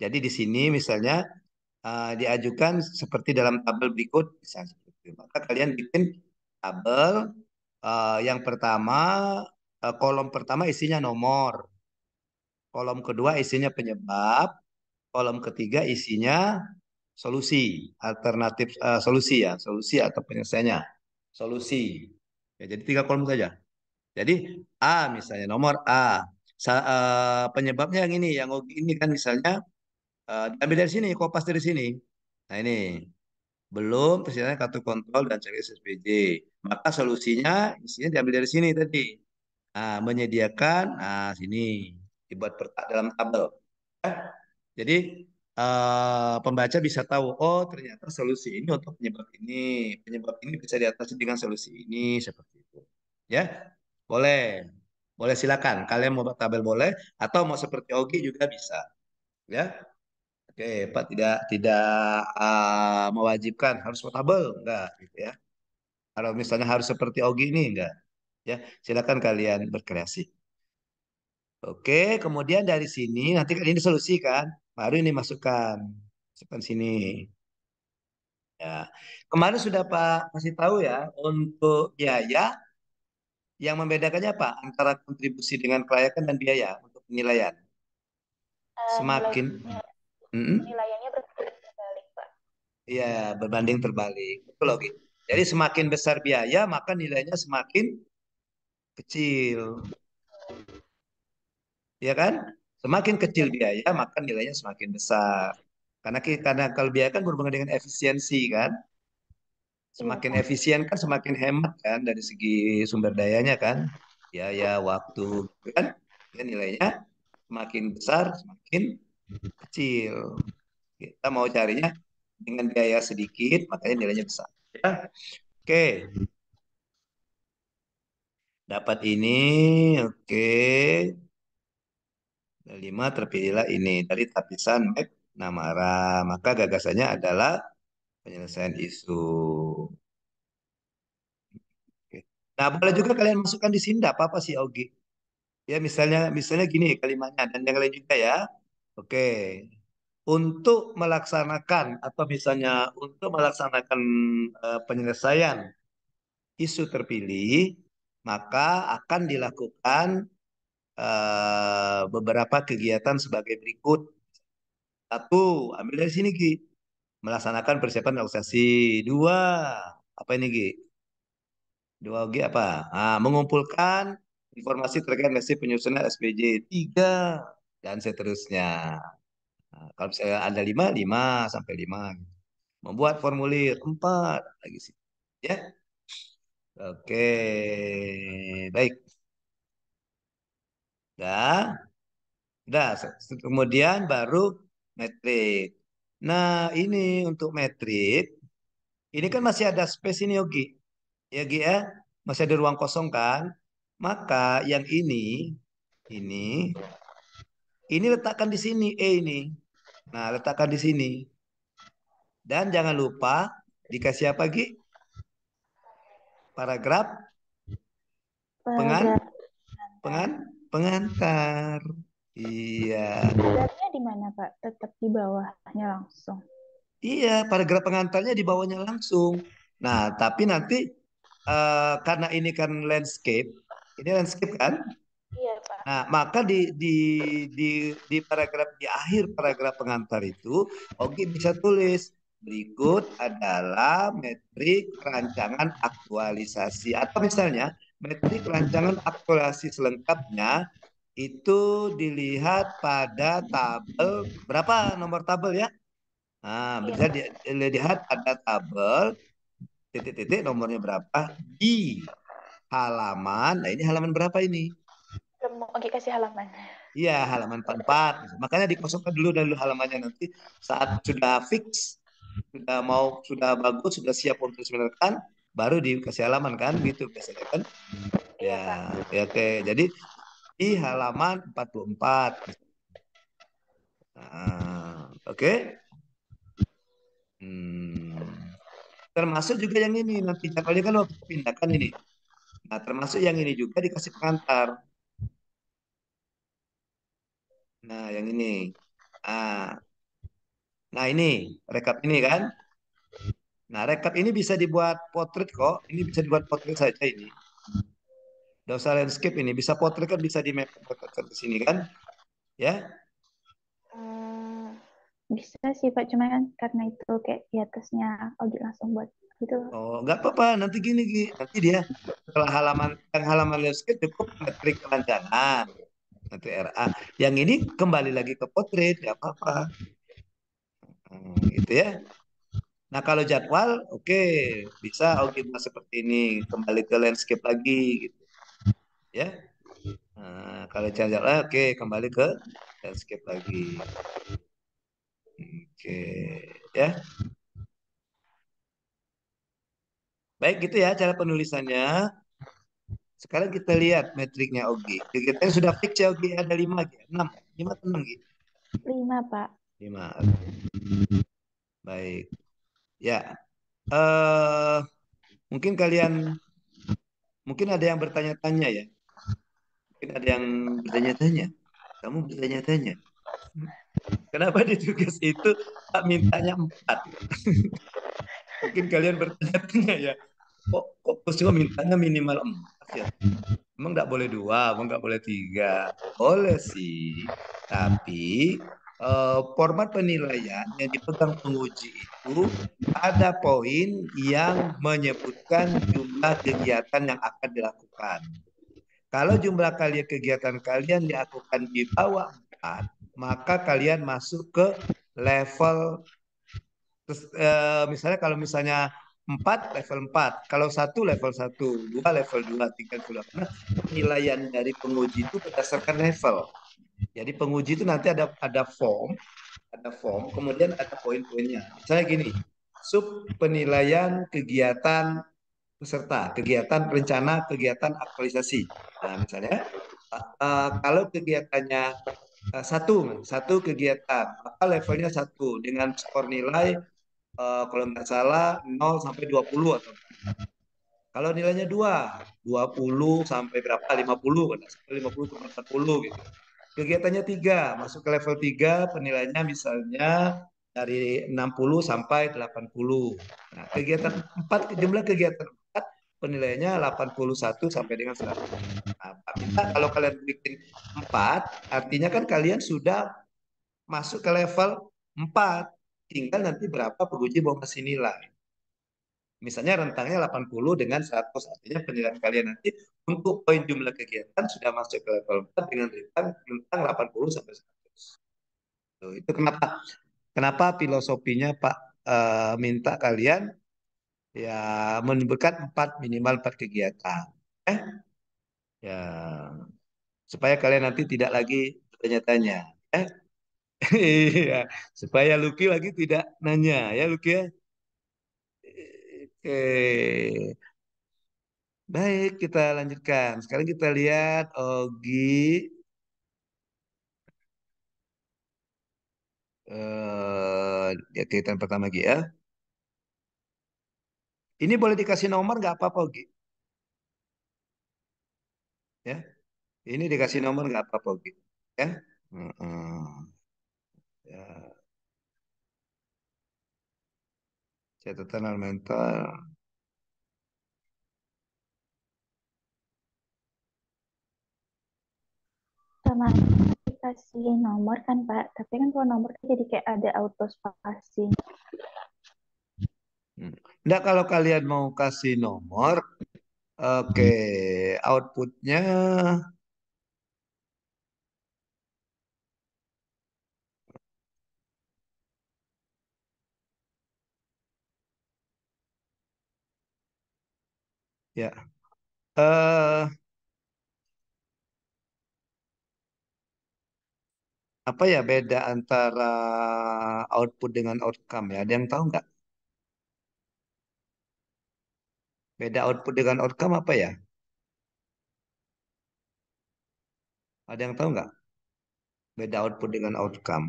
Jadi di sini misalnya Eh, diajukan seperti dalam tabel berikut misalnya maka kalian bikin tabel uh, yang pertama uh, kolom pertama isinya nomor kolom kedua isinya penyebab kolom ketiga isinya solusi alternatif uh, solusi ya solusi atau penyelesaiannya solusi ya, jadi tiga kolom saja jadi A misalnya nomor A Sa uh, penyebabnya yang ini yang ini kan misalnya Uh, diambil dari sini, kopas dari sini. Nah ini, belum tersedianya kartu kontrol dan checklist SPJ. Maka solusinya isinya diambil dari sini tadi. Nah, menyediakan, nah sini, dibuat dalam tabel. Ya. Eh, jadi uh, pembaca bisa tahu, oh ternyata solusi ini untuk penyebab ini, penyebab ini bisa diatasi dengan solusi ini, seperti itu. Ya, boleh. Boleh silakan. Kalian mau tabel boleh atau mau seperti Ogi juga bisa. Ya. Oke, Pak tidak tidak uh, mewajibkan harus portable enggak gitu ya. Kalau misalnya harus seperti Ogi ini enggak. Ya, silakan kalian berkreasi. Oke, kemudian dari sini nanti kan ini solusi kan, baru ini masukkan masukkan sini. Ya. Kemarin sudah Pak kasih tahu ya untuk biaya yang membedakannya apa antara kontribusi dengan kelayakan dan biaya untuk penilaian. Eh, Semakin uh, mm Penilaiannya berbanding terbalik, Pak. Iya, berbanding terbalik. itu logik. Jadi semakin besar biaya, maka nilainya semakin kecil. Ya kan? Semakin kecil biaya, maka nilainya semakin besar. Karena karena kalau biaya kan berhubungan dengan efisiensi kan. Semakin iya. efisien kan semakin hemat kan dari segi sumber dayanya kan. Biaya, waktu, gitu kan? Ya, nilainya semakin besar, semakin kecil. Kita mau carinya dengan biaya sedikit, makanya nilainya besar. Ya. Oke. Dapat ini, oke. Lima, terpilihlah ini. dari tapisan Mac Namara. Maka gagasannya adalah penyelesaian isu. Oke. Nah, boleh juga kalian masukkan di sini, tidak apa-apa sih, Ogi. Ya, misalnya misalnya gini kalimatnya, dan yang lain juga ya. Oke. Untuk melaksanakan atau misalnya untuk melaksanakan eh, penyelesaian isu terpilih, maka akan dilakukan eh, beberapa kegiatan sebagai berikut. Satu, ambil dari sini Ki. Melaksanakan persiapan negosiasi. Dua, apa ini Ki? Dua ki apa? Nah, mengumpulkan informasi terkait mesin penyusunan SPJ. Tiga, dan seterusnya. Nah, kalau saya ada lima, lima sampai lima. Gitu. Membuat formulir empat lagi sih, ya. Oke, baik. Dah, dah. Kemudian baru metrik. Nah, ini untuk metrik. Ini kan masih ada space ini Yogi. Yogi ya, ya, masih ada ruang kosong kan? Maka yang ini, ini ini letakkan di sini E ini. Nah, letakkan di sini. Dan jangan lupa dikasih apa, Gi? Paragraf pengan pengan pengantar. Iya. Paragrafnya di mana, Pak? Tetap di bawahnya langsung. Iya, paragraf pengantarnya di bawahnya langsung. Nah, tapi nanti uh, karena ini kan landscape, ini landscape kan? Nah, maka di di di di paragraf di akhir paragraf pengantar itu Ogi bisa tulis berikut adalah metrik rancangan aktualisasi atau misalnya metrik rancangan aktualisasi selengkapnya itu dilihat pada tabel berapa nomor tabel ya? Nah, iya. bisa dilihat pada tabel titik-titik nomornya berapa di halaman. Nah, ini halaman berapa ini? Temu, oke kasih halaman. Iya, halaman empat. Makanya dikosongkan dulu dulu halamannya nanti saat sudah fix, sudah mau sudah bagus, sudah siap untuk disebarkan, baru dikasih halaman kan gitu biasanya kan. Iya, ya, ya oke. Jadi di halaman 44. Nah, oke. Hmm. Termasuk juga yang ini nanti jadwalnya kan waktu pindahkan ini. Nah, termasuk yang ini juga dikasih pengantar. ini. Ah. Nah, ini rekap ini kan. Nah, rekap ini bisa dibuat potret kok. Ini bisa dibuat potret saja ini. Tidak usah landscape ini. Bisa potret kan bisa di map ke sini kan. Ya. Eh, bisa sih Pak, cuma kan karena itu kayak di atasnya Ogi langsung buat gitu. Oh, nggak apa-apa. Nanti gini, gini, nanti dia setelah halaman yang halaman landscape cukup kelancangan. Nah nanti RA. Yang ini kembali lagi ke potret, nggak apa-apa. Hmm, gitu ya. Nah kalau jadwal, oke okay, bisa okay, seperti ini kembali ke landscape lagi, gitu. ya. Nah, kalau jadwal, oke okay, kembali ke landscape lagi. Oke, okay, ya. Baik gitu ya cara penulisannya. Sekarang kita lihat metriknya Ogi. Kita sudah fix ya Ogi ada lima, enam, lima atau enam gitu. Lima Pak. Lima. Okay. Baik. Ya. Uh, mungkin kalian mungkin ada yang bertanya-tanya ya. Mungkin ada yang bertanya-tanya. Kamu bertanya-tanya. Kenapa di tugas itu tak mintanya empat? mungkin kalian bertanya-tanya ya kok kok pasti kok mintanya minimal hmm. empat ya emang nggak boleh dua emang nggak boleh tiga boleh sih tapi eh, format penilaian yang dipegang penguji itu ada poin yang menyebutkan jumlah kegiatan yang akan dilakukan kalau jumlah kalian kegiatan kalian dilakukan di bawah empat maka kalian masuk ke level terus, eh, misalnya kalau misalnya 4 level 4. Kalau satu level 1, dua level 2, tiga level 2. penilaian dari penguji itu berdasarkan level. Jadi penguji itu nanti ada ada form, ada form, kemudian ada poin-poinnya. saya gini, sub penilaian kegiatan peserta, kegiatan rencana, kegiatan aktualisasi. Nah, misalnya uh, kalau kegiatannya uh, satu, satu kegiatan, maka levelnya satu dengan skor nilai Eh, kalau nggak salah 0 sampai 20 atau kalau nilainya 2, 20 sampai berapa? 50, kan? Sampai 50 ke 40 gitu. Kegiatannya 3, masuk ke level 3 penilainya misalnya dari 60 sampai 80. Nah, kegiatan 4 jumlah kegiatan 4 penilainya 81 sampai dengan 100. Nah, kita kalau kalian bikin 4, artinya kan kalian sudah masuk ke level 4 tinggal nanti berapa penguji mau kasih nilai. Misalnya rentangnya 80 dengan 100, artinya penilaian kalian nanti untuk poin jumlah kegiatan sudah masuk ke level 4 dengan rentang, rentang 80 sampai 100. So, itu kenapa kenapa filosofinya Pak uh, minta kalian ya menyebutkan empat minimal empat kegiatan eh ya supaya kalian nanti tidak lagi bertanya-tanya eh Iya, supaya Lucky lagi tidak nanya ya Lucky ya. Oke. Baik, kita lanjutkan. Sekarang kita lihat Ogi. Uh, ya, kegiatan pertama lagi ya. Ini boleh dikasih nomor nggak apa-apa Ogi? Ya, ini dikasih nomor nggak apa-apa Ogi? Ya. Mm -mm. Ya. Catatan mental Sama kasih nomor kan Pak, tapi kan kalau nomor kan jadi kayak ada spasi. Hmm. Nah, kalau kalian mau kasih nomor, oke okay. outputnya Ya. Uh, apa ya beda antara output dengan outcome ya? Ada yang tahu nggak? Beda output dengan outcome apa ya? Ada yang tahu nggak? Beda output dengan outcome.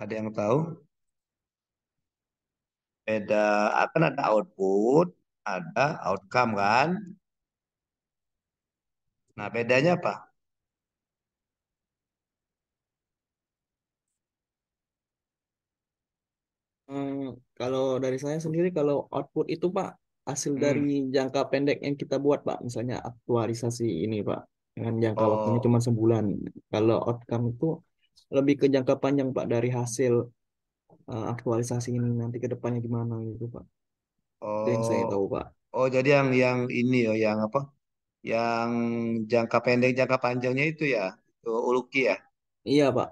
Ada yang tahu? beda akan ada output, ada outcome kan. Nah, bedanya apa? Hmm, kalau dari saya sendiri, kalau output itu Pak, hasil hmm. dari jangka pendek yang kita buat Pak, misalnya aktualisasi ini Pak, dengan jangka oh. waktunya cuma sebulan. Kalau outcome itu lebih ke jangka panjang Pak, dari hasil uh, eh, aktualisasi ini nanti ke depannya gimana gitu Pak. Oh. yang saya tahu oh. Pak. Oh jadi yang yang ini ya yang apa? Yang jangka pendek jangka panjangnya itu ya itu Uluki ya? Iya Pak.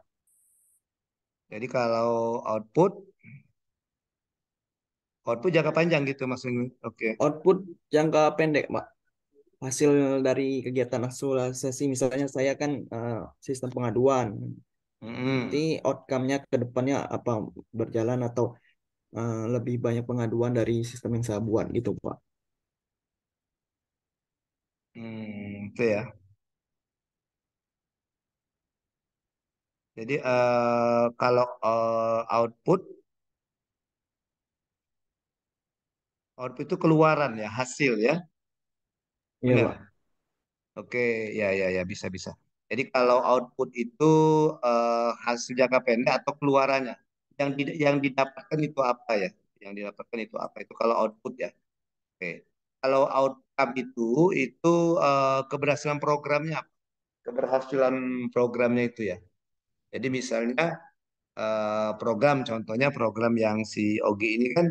Jadi kalau output output jangka panjang gitu maksudnya. Oke. Okay. Output jangka pendek Pak. Hasil dari kegiatan asuransi misalnya saya kan uh, sistem pengaduan Nanti outcome-nya ke depannya apa berjalan atau uh, lebih banyak pengaduan dari sistem yang saya buat gitu, Pak. Hmm, itu ya. Jadi uh, kalau uh, output output itu keluaran ya, hasil ya. Iya, Oke, ya ya ya bisa bisa. Jadi kalau output itu uh, hasil jangka pendek atau keluarannya, yang di, yang didapatkan itu apa ya? Yang didapatkan itu apa? Itu kalau output ya. Oke. Kalau outcome itu itu uh, keberhasilan programnya apa? Keberhasilan programnya itu ya. Jadi misalnya uh, program contohnya program yang si Ogi ini kan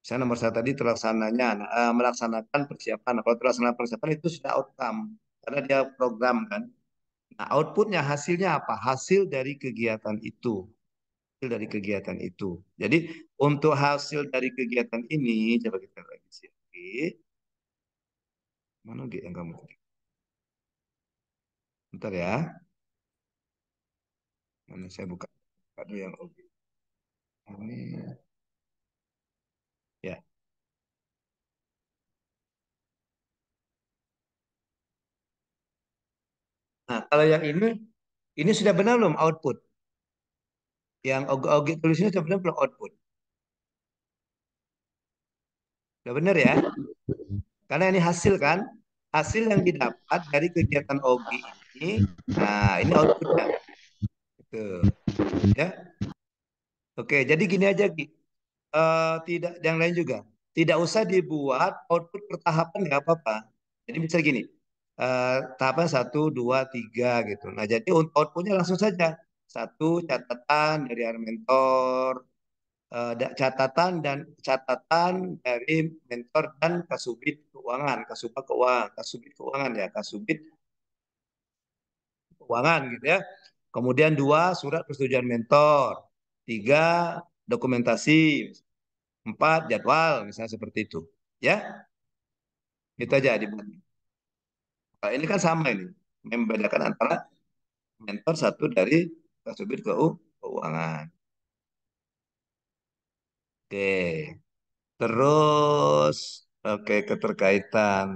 misalnya nomor satu tadi terlaksananya uh, melaksanakan persiapan. kalau terlaksana persiapan itu sudah outcome karena dia program kan Nah, outputnya hasilnya apa? Hasil dari kegiatan itu. Hasil dari kegiatan itu. Jadi untuk hasil dari kegiatan ini, coba kita lagi sih. Mana G yang kamu klik? Bentar ya. Mana saya buka. Aduh yang OG. Ini. Nah, kalau yang ini, ini sudah benar belum output? Yang ogi oge sudah benar belum output? Sudah benar ya? Karena ini hasil kan? Hasil yang didapat dari kegiatan ogi ini, nah ini outputnya. Gitu. Ya? Oke, jadi gini aja Ki. Uh, tidak yang lain juga. Tidak usah dibuat output pertahapan nggak apa-apa. Jadi bisa gini. Eh, tahapan satu dua tiga gitu nah jadi outputnya langsung saja satu catatan dari mentor uh, catatan dan catatan dari mentor dan kasubit keuangan kasubag keuangan kasubit keuangan ya kasubit keuangan gitu ya kemudian dua surat persetujuan mentor tiga dokumentasi empat jadwal misalnya seperti itu ya itu aja dibuat ini kan sama ini membedakan antara mentor satu dari kasubir ke keuangan. Oke, terus oke keterkaitan.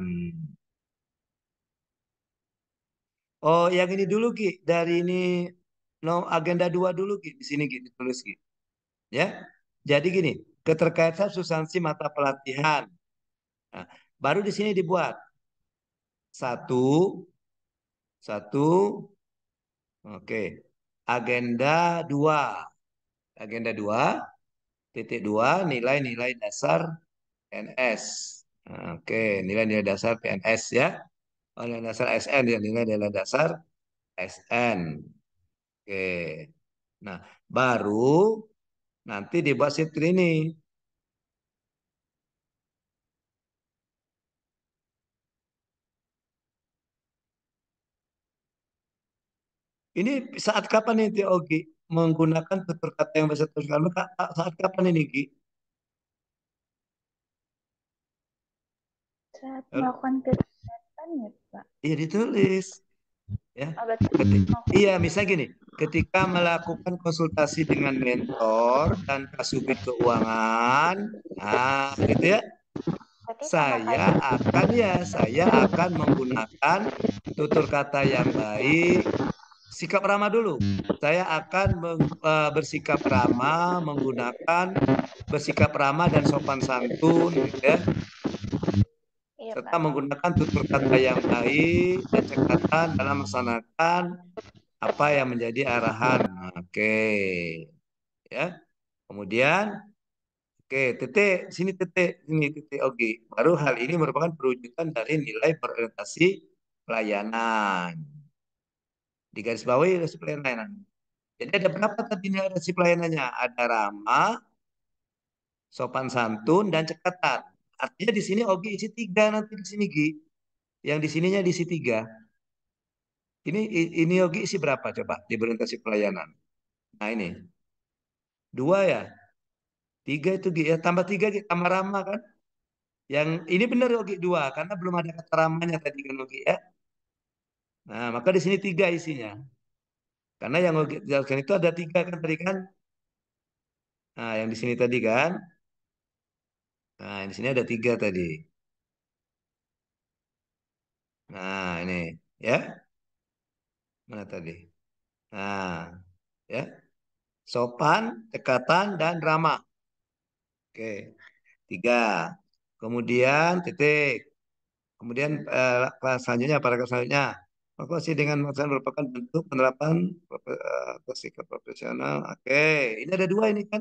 Oh, yang ini dulu Ki, dari ini no agenda dua dulu Ki, di sini Ki ditulis Ki. Ya. Jadi gini, keterkaitan substansi mata pelatihan. Nah, baru di sini dibuat satu, satu, oke. Okay. Agenda dua, agenda dua, titik dua, nilai-nilai dasar PNS. Oke, okay. nilai-nilai dasar PNS ya. Oh, nilai dasar SN ya, nilai-nilai dasar SN. Oke. Okay. Nah, baru nanti dibuat sheet ini. Ini saat kapan nih Tio Ogi oh, menggunakan tutur kata yang bahasa Turkish saat kapan ini Ki? Saat melakukan kegiatan ya Pak? Iya ditulis. Ya. Oh, ketika, iya, misalnya gini, ketika melakukan konsultasi dengan mentor tanpa kasubit keuangan, nah gitu ya. Saya akan ya, saya akan menggunakan tutur kata yang baik, sikap ramah dulu. Saya akan meng, uh, bersikap ramah menggunakan bersikap ramah dan sopan santun, gitu ya. Iya, serta Pak. menggunakan tutur kata yang baik dan cekatan dalam melaksanakan apa yang menjadi arahan. Oke, okay. ya. Kemudian, oke, okay, tete, sini tete, ini tete, oke. Okay. Baru hal ini merupakan perwujudan dari nilai berorientasi pelayanan di garis bawah ya resip pelayanan. Jadi ada berapa ini resip pelayanannya? Ada rama sopan santun, dan cekatan. Artinya di sini Ogi isi tiga nanti di sini Gi. Yang di sininya diisi tiga. Ini ini Ogi isi berapa coba di berorientasi pelayanan? Nah ini. Dua ya. Tiga itu Gi. Ya, tambah tiga Gi. Tambah ramah kan. Yang ini benar Ogi dua. Karena belum ada kata ramahnya tadi kan Ogi ya. Nah, maka di sini tiga isinya. Karena yang dijelaskan itu ada tiga kan tadi kan. Nah, yang di sini tadi kan. Nah, di sini ada tiga tadi. Nah, ini ya. Mana tadi? Nah, ya. Sopan, dekatan, dan drama. Oke, tiga. Kemudian titik. Kemudian eh, selanjutnya, paragraf selanjutnya Kalkulasi dengan maksud merupakan bentuk penerapan eh, atau sikap profesional. Oke, ini ada dua ini kan.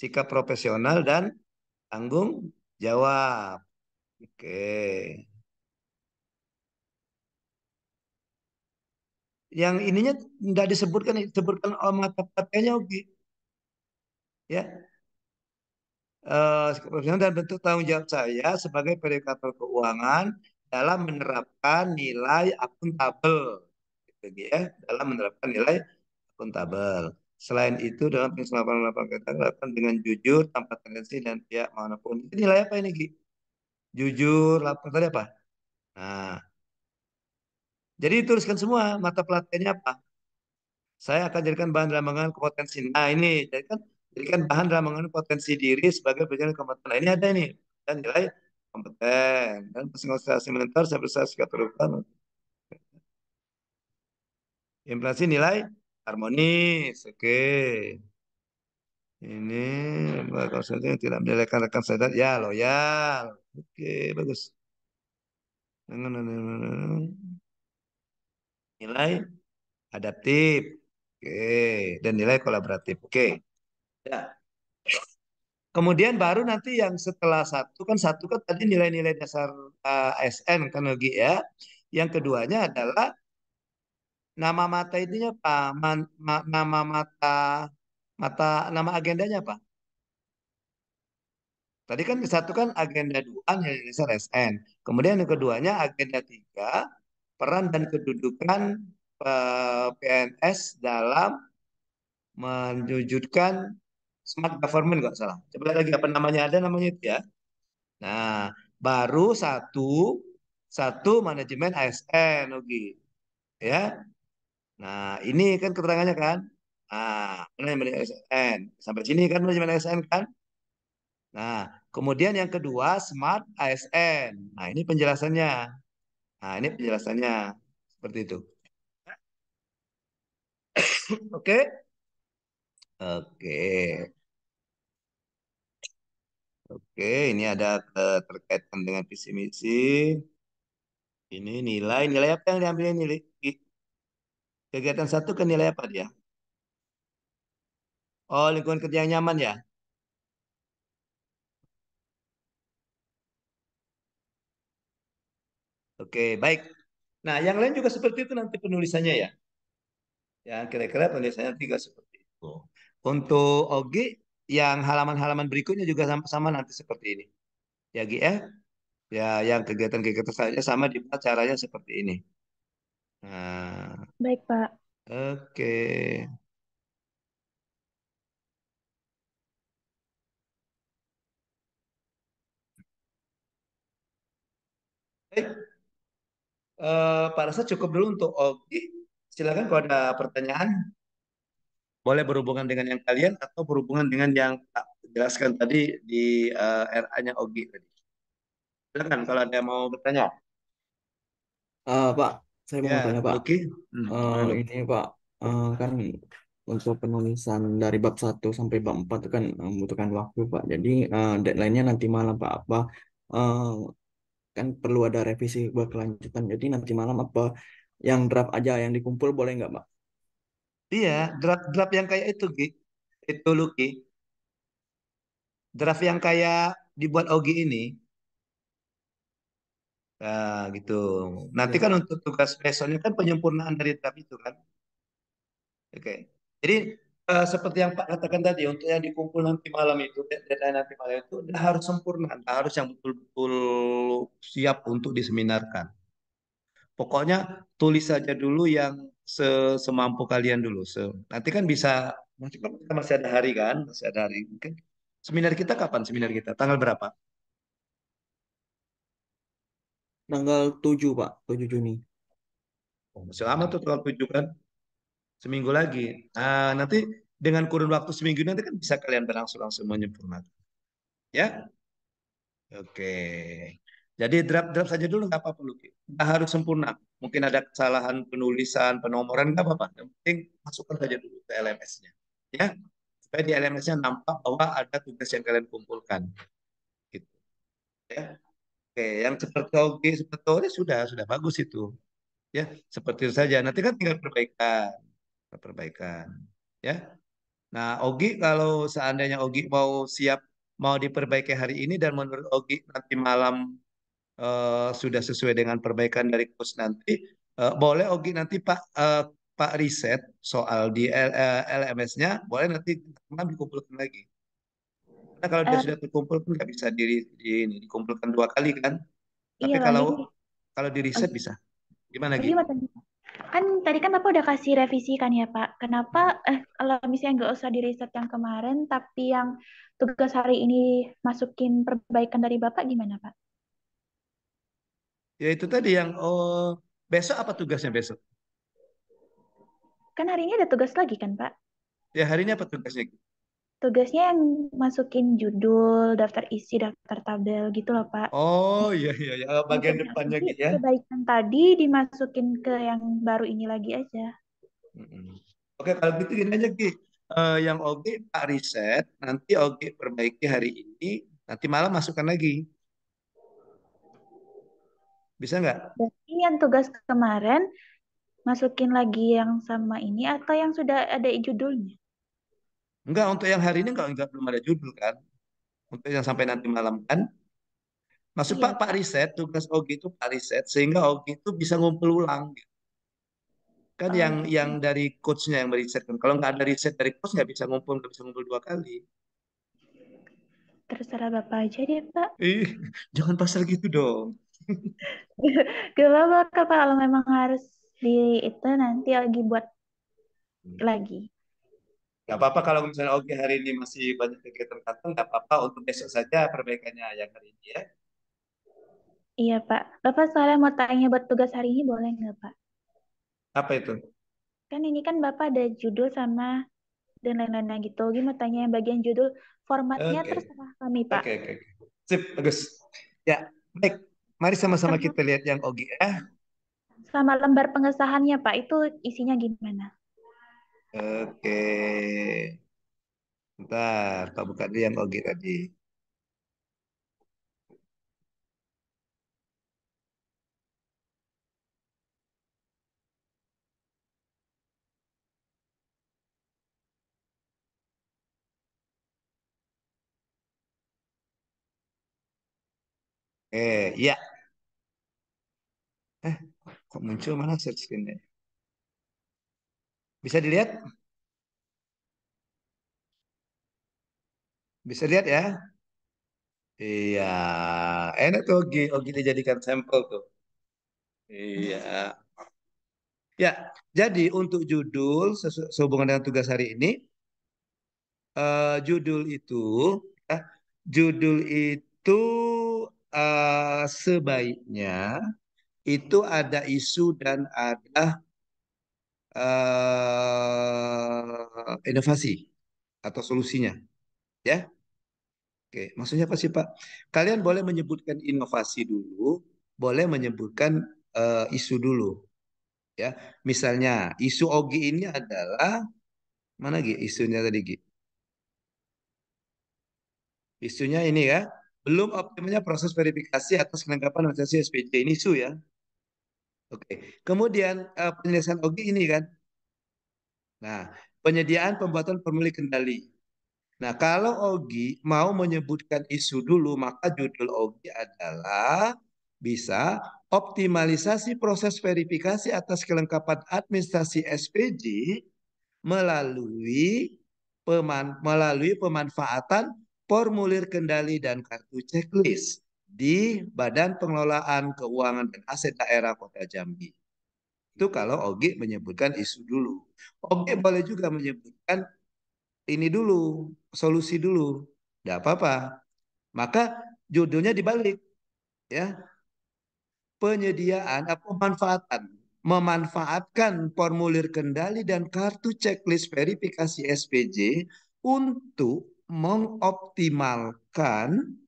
Sikap profesional dan tanggung jawab. Oke. Yang ininya tidak disebutkan, disebutkan oleh mata partainya Oke. Ya. Uh, sikap profesional dan bentuk tanggung jawab saya sebagai predikator keuangan dalam menerapkan nilai akuntabel gitu ya dalam menerapkan nilai akuntabel selain itu dalam pengusahaan laporan kita dengan jujur tanpa tendensi dan pihak manapun itu nilai apa ini Ki? jujur laporan tadi apa nah jadi tuliskan semua mata pelatihannya apa saya akan jadikan bahan ramangan kompetensi nah ini jadikan jadikan bahan ramangan potensi diri sebagai penjalan kemampuan nah, ini ada ini dan nilai kompeten dan konsentrasi sementara saya berusaha sikap perubahan implementasi nilai harmonis oke ini bagus yang tidak menilaikan rekan syarikat ya loyal oke bagus nilai adaptif oke dan nilai kolaboratif oke ya ya Kemudian baru nanti yang setelah satu kan satu kan tadi nilai-nilai dasar uh, eh, ASN kan lagi ya. Yang keduanya adalah nama mata intinya apa? Ma ma, nama mata mata nama agendanya apa? Tadi kan satu kan agenda dua nilai dasar ASN. Kemudian yang keduanya agenda tiga peran dan kedudukan uh, eh, PNS dalam mewujudkan smart government nggak salah. Coba lihat lagi apa namanya ada namanya itu ya. Nah, baru satu satu manajemen ASN Ogi. Oh gitu ya. Nah, ini kan keterangannya kan. Nah, manajemen ASN. Sampai sini kan manajemen ASN kan? Nah, kemudian yang kedua smart ASN. Nah, ini penjelasannya. Nah, ini penjelasannya seperti itu. Oke. Okay? Oke. Okay. Oke, ini ada eh, terkait dengan visi misi. Ini nilai, nilai apa yang diambilnya nilai? Kegiatan satu ke nilai apa dia? Oh, lingkungan kerja yang nyaman ya? Oke, baik. Nah, yang lain juga seperti itu nanti penulisannya ya. Ya, kira-kira penulisannya tiga seperti itu. Untuk Ogi, yang halaman-halaman berikutnya juga sama, sama nanti seperti ini. Ya GF, ya? ya yang kegiatan-kegiatan saya sama dibuat caranya seperti ini. Nah, baik Pak. Oke. Okay. Baik. Eh, Pak Rasa cukup dulu untuk Oki. Silakan kalau ada pertanyaan boleh berhubungan dengan yang kalian atau berhubungan dengan yang tak jelaskan tadi di uh, eh, RA-nya Ogi tadi. Silakan kalau ada yang mau bertanya. Uh, Pak, saya mau ya, bertanya Pak. Oke. Hmm. Uh, ini Pak, uh, kan untuk penulisan dari bab 1 sampai bab 4 itu kan membutuhkan waktu Pak. Jadi uh, deadline-nya nanti malam Pak. Apa uh, kan perlu ada revisi buat kelanjutan Jadi nanti malam apa yang draft aja yang dikumpul boleh nggak Pak? Iya, draft-draft iya. yang kayak itu, Gi. Itu Lucky. Draft yang kayak dibuat Ogi ini. Nah, gitu. Nanti iya. kan untuk tugas besoknya kan penyempurnaan dari draft itu kan. Oke. Jadi uh, seperti yang Pak katakan tadi, untuk yang dikumpul nanti malam itu, deadline nanti malam itu, harus sempurna, harus yang betul-betul siap untuk diseminarkan. Pokoknya tulis saja dulu yang se semampu kalian dulu. Se nanti kan bisa masih kita masih ada hari kan, masih ada hari. Mungkin seminar kita kapan seminar kita? Tanggal berapa? Tanggal 7, Pak. 7 Juni. Oh, masih lama tuh tanggal 7 kan? Seminggu lagi. Nah, nanti dengan kurun waktu seminggu nanti kan bisa kalian berangsur-angsur menyempurnakan. Ya? Oke. Jadi draft-draft saja dulu nggak apa-apa Luki. Nggak harus sempurna. Mungkin ada kesalahan penulisan, penomoran nggak apa-apa. Yang penting masukkan saja dulu ke LMS-nya, ya supaya di LMS-nya nampak bahwa ada tugas yang kalian kumpulkan. Gitu. Ya. Oke, yang seperti OG seperti sudah sudah bagus itu. Ya, seperti itu saja. Nanti kan tinggal perbaikan. Perbaikan. Ya. Nah, Ogi kalau seandainya Ogi mau siap mau diperbaiki hari ini dan menurut Ogi nanti malam Eh, sudah sesuai dengan perbaikan dari coach nanti uh, boleh Ogi nanti Pak uh, Pak riset soal di LMS-nya boleh nanti teman dikumpulkan lagi karena kalau dia uh, sudah terkumpul pun nggak bisa di, di ini dikumpulkan dua kali kan iya, tapi kalau ini. kalau di riset bisa gimana lagi? kan tadi kan Bapak udah kasih revisi kan ya Pak. Kenapa eh kalau misalnya nggak usah di riset yang kemarin tapi yang tugas hari ini masukin perbaikan dari Bapak gimana Pak? Ya itu tadi yang oh, besok apa tugasnya besok? Kan hari ini ada tugas lagi kan Pak? Ya hari ini apa tugasnya? Tugasnya yang masukin judul, daftar isi, daftar tabel gitu loh Pak. Oh iya iya, ya. bagian Jadi, depannya gitu ya. Kebaikan tadi dimasukin ke yang baru ini lagi aja. Oke kalau gitu gini aja Ki. Uh, yang Oke Pak riset, nanti Oke perbaiki hari ini, nanti malam masukkan lagi. Bisa nggak? Jadi yang tugas kemarin masukin lagi yang sama ini atau yang sudah ada judulnya? Enggak, untuk yang hari ini enggak, enggak belum ada judul kan. Untuk yang sampai nanti malam kan. masuk iya. Pak, Pak riset, tugas Ogi itu Pak riset, sehingga Ogi itu bisa ngumpul ulang. Kan oh. yang yang dari coachnya yang meriset kan. Kalau nggak ada riset dari coach nggak bisa ngumpul, nggak bisa ngumpul dua kali. Terserah Bapak aja deh, Pak. Ih, jangan pasal gitu dong. gak apa-apa kalau memang harus di itu nanti lagi buat hmm. lagi Gak apa-apa kalau misalnya oke hari ini masih banyak kegiatan kantor gak apa-apa untuk besok saja perbaikannya yang hari ini ya iya pak bapak soalnya mau tanya buat tugas hari ini boleh nggak pak apa itu kan ini kan bapak ada judul sama dan lain-lain gitu gimana tanya yang bagian judul formatnya okay. terserah kami pak oke okay, oke okay. sip bagus ya baik Mari sama-sama kita lihat yang Ogi ya. Sama lembar pengesahannya Pak, itu isinya gimana? Oke. Bentar, Pak buka dulu yang Ogi tadi. Eh, ya. Eh, kok muncul mana search screen-nya? Ya? Bisa dilihat? Bisa lihat ya? Iya, enak tuh Ogi, Ogi dijadikan sampel tuh. Iya. Ya, jadi untuk judul sehubungan dengan tugas hari ini, uh, judul itu, uh, judul itu uh, sebaiknya itu ada isu dan ada uh, inovasi atau solusinya. Ya. Oke, maksudnya apa sih, Pak? Kalian boleh menyebutkan inovasi dulu, boleh menyebutkan uh, isu dulu. Ya, misalnya isu OGI ini adalah mana Gi? Isunya tadi Gi. Isunya ini ya, belum optimalnya proses verifikasi atas kelengkapan organisasi SPJ ini isu ya. Oke. Kemudian uh, penyelesaian OGI ini kan. Nah, penyediaan pembuatan pemilik kendali. Nah, kalau OGI mau menyebutkan isu dulu, maka judul OGI adalah bisa optimalisasi proses verifikasi atas kelengkapan administrasi SPJ melalui peman melalui pemanfaatan formulir kendali dan kartu checklist di Badan Pengelolaan Keuangan dan Aset Daerah Kota Jambi. Itu kalau Ogi menyebutkan isu dulu. Ogi boleh juga menyebutkan ini dulu, solusi dulu. Tidak apa-apa. Maka judulnya dibalik. ya Penyediaan atau pemanfaatan. Memanfaatkan formulir kendali dan kartu checklist verifikasi SPJ untuk mengoptimalkan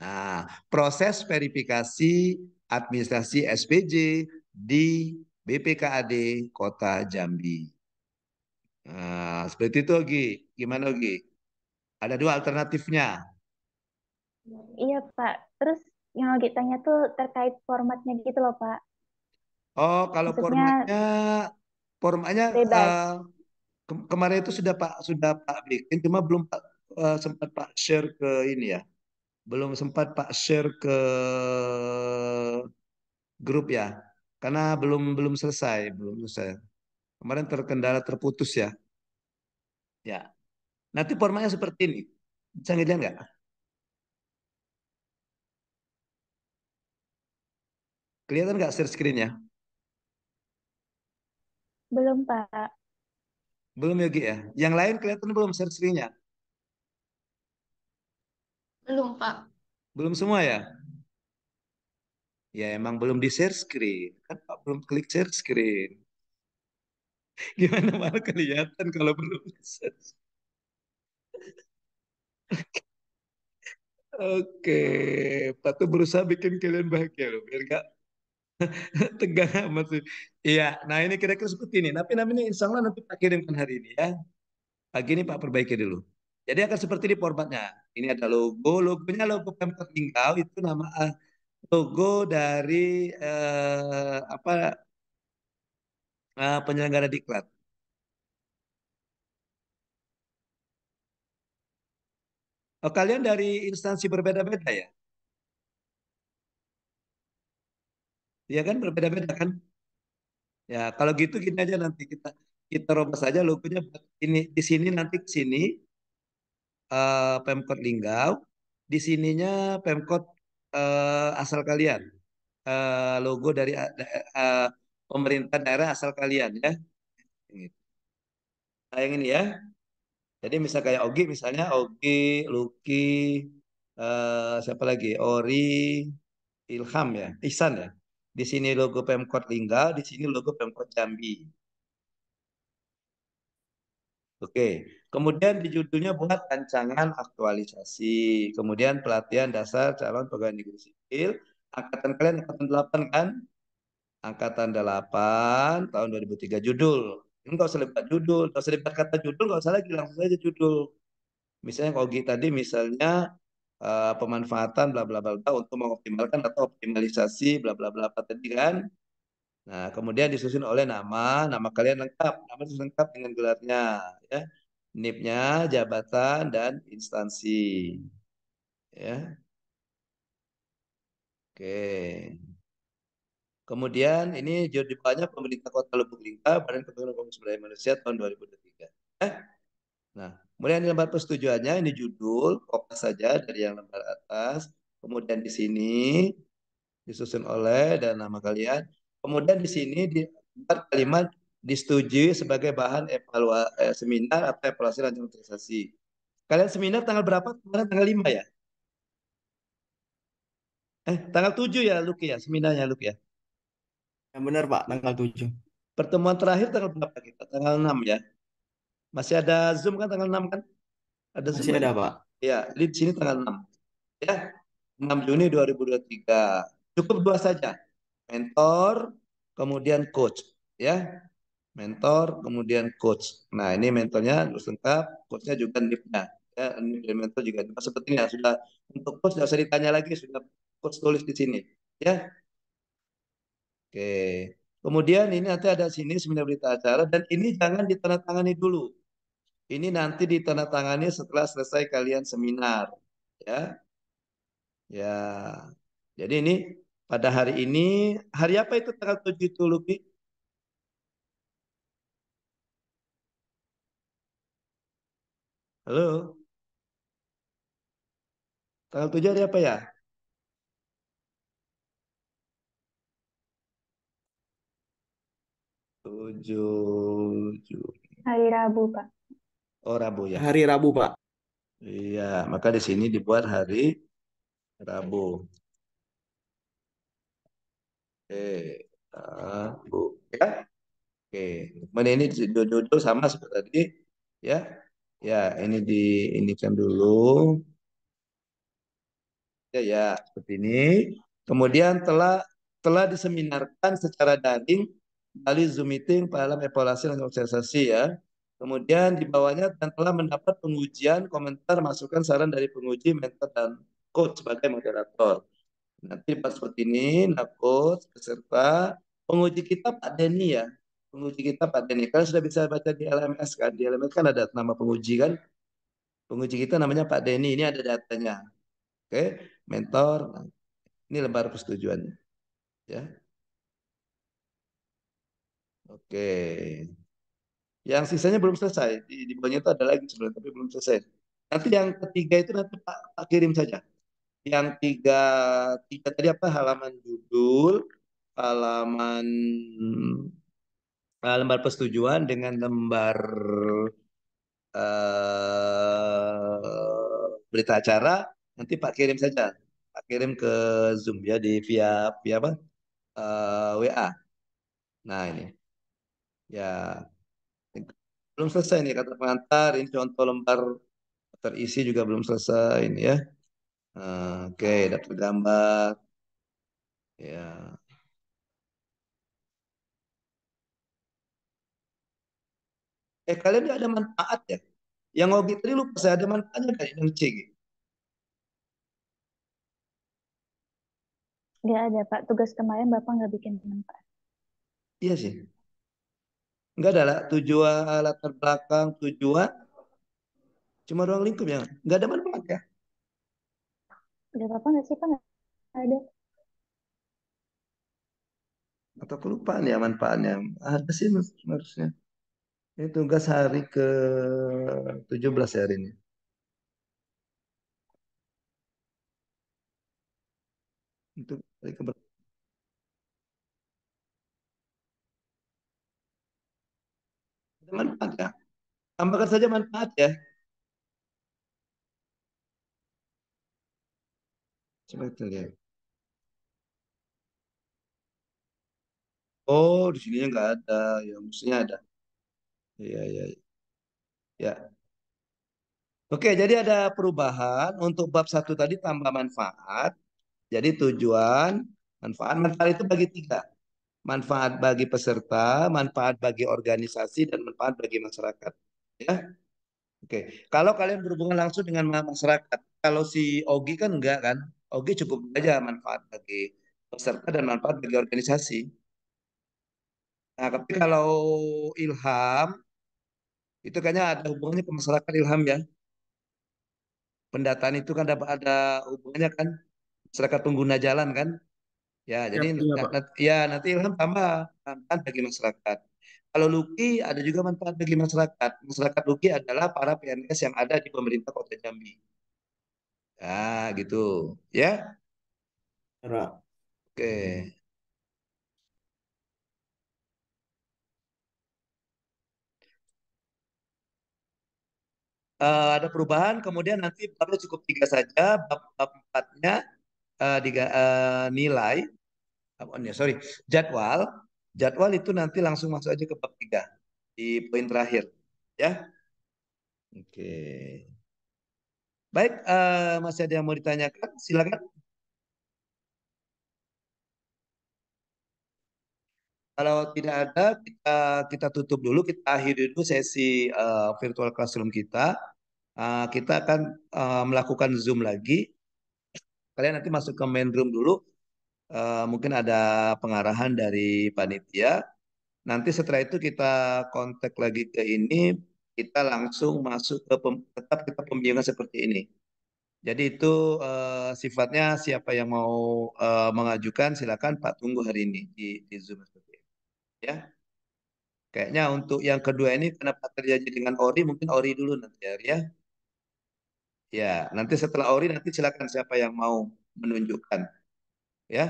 Nah, proses verifikasi administrasi SPJ di BPKAD Kota Jambi. Nah, seperti itu Ogi. Gimana Ogi? Ada dua alternatifnya. Iya Pak. Terus yang Ogi tanya tuh terkait formatnya gitu loh Pak. Oh kalau Maksudnya, formatnya, formatnya bebas. Uh, kemarin itu sudah Pak sudah Pak bikin, cuma belum Pak uh, sempat Pak share ke ini ya belum sempat Pak share ke grup ya. Karena belum belum selesai, belum selesai. Kemarin terkendala terputus ya. Ya. Nanti formatnya seperti ini. Bisa ngeliat nggak? Kelihatan nggak share screen-nya? Belum, Pak. Belum Yogi ya? Yang lain kelihatan belum share screen-nya? Belum, Pak. Belum semua ya? Ya emang belum di share screen. Kan Pak belum klik share screen. Gimana malah kelihatan kalau belum di share Oke, Pak tuh berusaha bikin kalian bahagia loh, biar gak tegang sih Iya, nah ini kira-kira seperti ini. Tapi namanya insya Allah nanti Pak kirimkan hari ini ya. Pagi ini Pak perbaiki dulu. Jadi akan seperti ini formatnya. Ini ada logo, logonya logo Pemkot Linggau itu nama eh, logo dari eh, apa eh, penyelenggara diklat. Oh, kalian dari instansi berbeda-beda ya? Iya kan berbeda-beda kan? Ya, kalau gitu gini aja nanti kita kita robah saja logonya ini di sini nanti ke sini uh, Pemkot Linggau, di sininya Pemkot uh, asal kalian. Uh, logo dari uh, pemerintah daerah asal kalian ya. Kayak ini ya. Jadi misal kayak Ogi misalnya Ogi, Luki, uh, siapa lagi? Ori, Ilham ya, Ihsan ya. Di sini logo Pemkot Linggau, di sini logo Pemkot Jambi. Oke. Kemudian di judulnya buat rancangan aktualisasi. Kemudian pelatihan dasar calon pegawai negeri sipil. Angkatan kalian angkatan 8 kan? Angkatan 8 tahun 2003 judul. Ini nggak usah lipat judul, Enggak usah lipat kata judul, enggak usah lagi langsung saja judul. Misalnya kalau tadi misalnya uh, pemanfaatan bla bla bla untuk mengoptimalkan atau optimalisasi bla bla bla tadi kan. Nah, kemudian disusun oleh nama, nama kalian lengkap, nama disusun lengkap dengan gelarnya ya NIP-nya, jabatan, dan instansi. Ya. Oke. Kemudian ini judul pemerintah kota Lubuk Lingga Badan Kepegawaian Hukum Budaya Manusia tahun 2023. Eh? Nah, kemudian di lembar persetujuannya ini judul kopas saja dari yang lembar atas. Kemudian di sini disusun oleh dan nama kalian. Kemudian di sini di kalimat disetujui sebagai bahan evaluasi eh, seminar atau evaluasi rancangan organisasi. Kalian seminar tanggal berapa? Kemarin tanggal 5 ya? Eh, tanggal 7 ya Luki ya, seminarnya Luki ya? Yang benar Pak, tanggal 7. Pertemuan terakhir tanggal berapa kita? Tanggal 6 ya? Masih ada Zoom kan tanggal 6 kan? Ada Zoom Masih kan? ada ya? Pak. Ya, di sini tanggal 6. Ya, 6 Juni 2023. Cukup dua saja. Mentor, kemudian coach. Ya, mentor, kemudian coach. Nah, ini mentornya harus lengkap, coachnya juga nipnya. Ya, ya NIP mentor juga. Nah, sepertinya sudah untuk coach tidak usah ditanya lagi, sudah coach tulis di sini. Ya. Oke. Kemudian ini nanti ada sini seminar berita acara dan ini jangan ditandatangani dulu. Ini nanti ditandatangani setelah selesai kalian seminar, ya. Ya. Jadi ini pada hari ini, hari apa itu tanggal 7 itu Lupi? Halo. Tanggal 7 hari apa ya? Tujuh Hari Rabu, Pak. Oh, Rabu ya. Hari Rabu, Pak. Iya, maka di sini dibuat hari Rabu. Oke, Rabu ya. Oke, menit ini judul sama seperti tadi ya. Ya, ini di ini kan dulu. Ya, ya, seperti ini. Kemudian telah telah diseminarkan secara daring melalui Zoom meeting dalam evaluasi dan sosialisasi ya. Kemudian di bawahnya dan telah mendapat pengujian, komentar, masukan, saran dari penguji, mentor, dan coach sebagai moderator. Nanti pas seperti ini, nah coach, peserta, penguji kita Pak Denny ya, penguji kita Pak Denny. Kalian sudah bisa baca di LMS kan? Di LMS kan ada nama penguji kan? Penguji kita namanya Pak Denny. Ini ada datanya. Oke, okay? mentor. Nah, ini lembar persetujuan, Ya. Oke. Okay. Yang sisanya belum selesai. Di, di bawahnya itu ada lagi sebenarnya, tapi belum selesai. Nanti yang ketiga itu nanti Pak, Pak kirim saja. Yang tiga, tiga tadi apa? Halaman judul, halaman uh, lembar persetujuan dengan lembar uh, berita acara nanti Pak kirim saja Pak kirim ke Zoom ya di via via apa uh, eh, WA nah ini ya belum selesai nih kata pengantar ini contoh lembar terisi juga belum selesai ini ya uh, oke okay, dapat gambar ya eh kalian nggak ada manfaat ya yang ngogi tadi lupa saya ada manfaatnya kayak yang C gitu nggak ada Pak tugas kemarin Bapak nggak bikin manfaat iya sih nggak ada lah tujuan latar belakang tujuan cuma ruang lingkup ya nggak ada manfaat ya nggak apa-apa nggak sih Pak nggak ada atau kelupaan ya manfaatnya ada sih harusnya ini tugas hari ke-17 ya hari ini. Itu hari ke manfaat ya. Tambahkan saja manfaat ya. Coba kita lihat. Oh, di sininya nggak ada. Ya, mestinya ada. Iya, iya, iya. Ya. Oke, jadi ada perubahan untuk bab satu tadi tambah manfaat. Jadi tujuan manfaat manfaat itu bagi tiga. Manfaat bagi peserta, manfaat bagi organisasi, dan manfaat bagi masyarakat. Ya, Oke, kalau kalian berhubungan langsung dengan masyarakat, kalau si Ogi kan enggak kan? Ogi cukup aja manfaat bagi peserta dan manfaat bagi organisasi. Nah, tapi kalau Ilham itu kayaknya ada hubungannya ke masyarakat Ilham ya. Pendataan itu kan ada, ada hubungannya kan masyarakat pengguna jalan kan. Ya, ya jadi ya, nanti, ya nanti Ilham tambah manfaat bagi masyarakat. Kalau Luki ada juga manfaat bagi masyarakat. Masyarakat Luki adalah para PNS yang ada di pemerintah Kota Jambi. Ya, gitu. Ya. Oke. Okay. uh, ada perubahan kemudian nanti babnya cukup tiga saja bab, bab empatnya uh, diga, uh, nilai ya, sorry jadwal jadwal itu nanti langsung masuk aja ke bab tiga di poin terakhir ya oke okay. baik uh, masih ada yang mau ditanyakan silakan Kalau tidak ada, kita, kita tutup dulu, kita akhiri dulu sesi uh, virtual classroom kita. Uh, kita akan uh, melakukan Zoom lagi. Kalian nanti masuk ke main room dulu. Uh, mungkin ada pengarahan dari panitia. Nanti setelah itu kita kontak lagi ke ini, kita langsung masuk ke pem, tetap kita pembimbingan seperti ini. Jadi itu uh, sifatnya siapa yang mau uh, mengajukan silakan Pak tunggu hari ini di, di Zoom ya kayaknya untuk yang kedua ini kenapa terjadi dengan ori mungkin ori dulu nanti ya ya ya nanti setelah ori nanti silakan siapa yang mau menunjukkan ya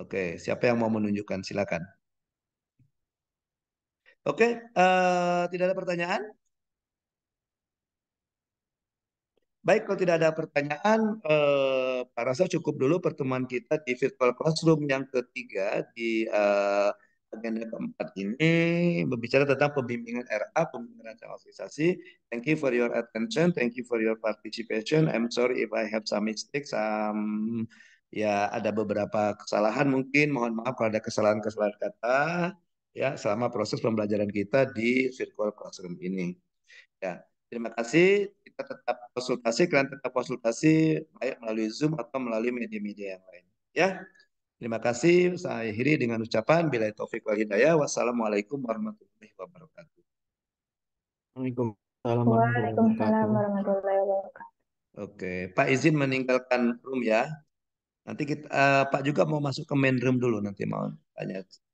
oke siapa yang mau menunjukkan silakan oke uh, tidak ada pertanyaan Baik, kalau tidak ada pertanyaan, eh, Pak Rasa cukup dulu pertemuan kita di virtual classroom yang ketiga di eh, agenda keempat ini berbicara tentang pembimbingan RA, pembimbingan organisasi. Thank you for your attention, thank you for your participation. I'm sorry if I have some mistakes, some um, ya ada beberapa kesalahan mungkin. Mohon maaf kalau ada kesalahan-kesalahan kata ya selama proses pembelajaran kita di virtual classroom ini. Ya, terima kasih. Kita tetap konsultasi, kalian tetap konsultasi baik melalui Zoom atau melalui media-media yang lain. Ya, Terima kasih. Saya akhiri dengan ucapan bila taufik wal hidayah. Wassalamualaikum warahmatullahi wabarakatuh. Waalaikumsalam warahmatullahi wabarakatuh. Oke, Pak izin meninggalkan room ya. Nanti kita uh, Pak juga mau masuk ke main room dulu nanti mau tanya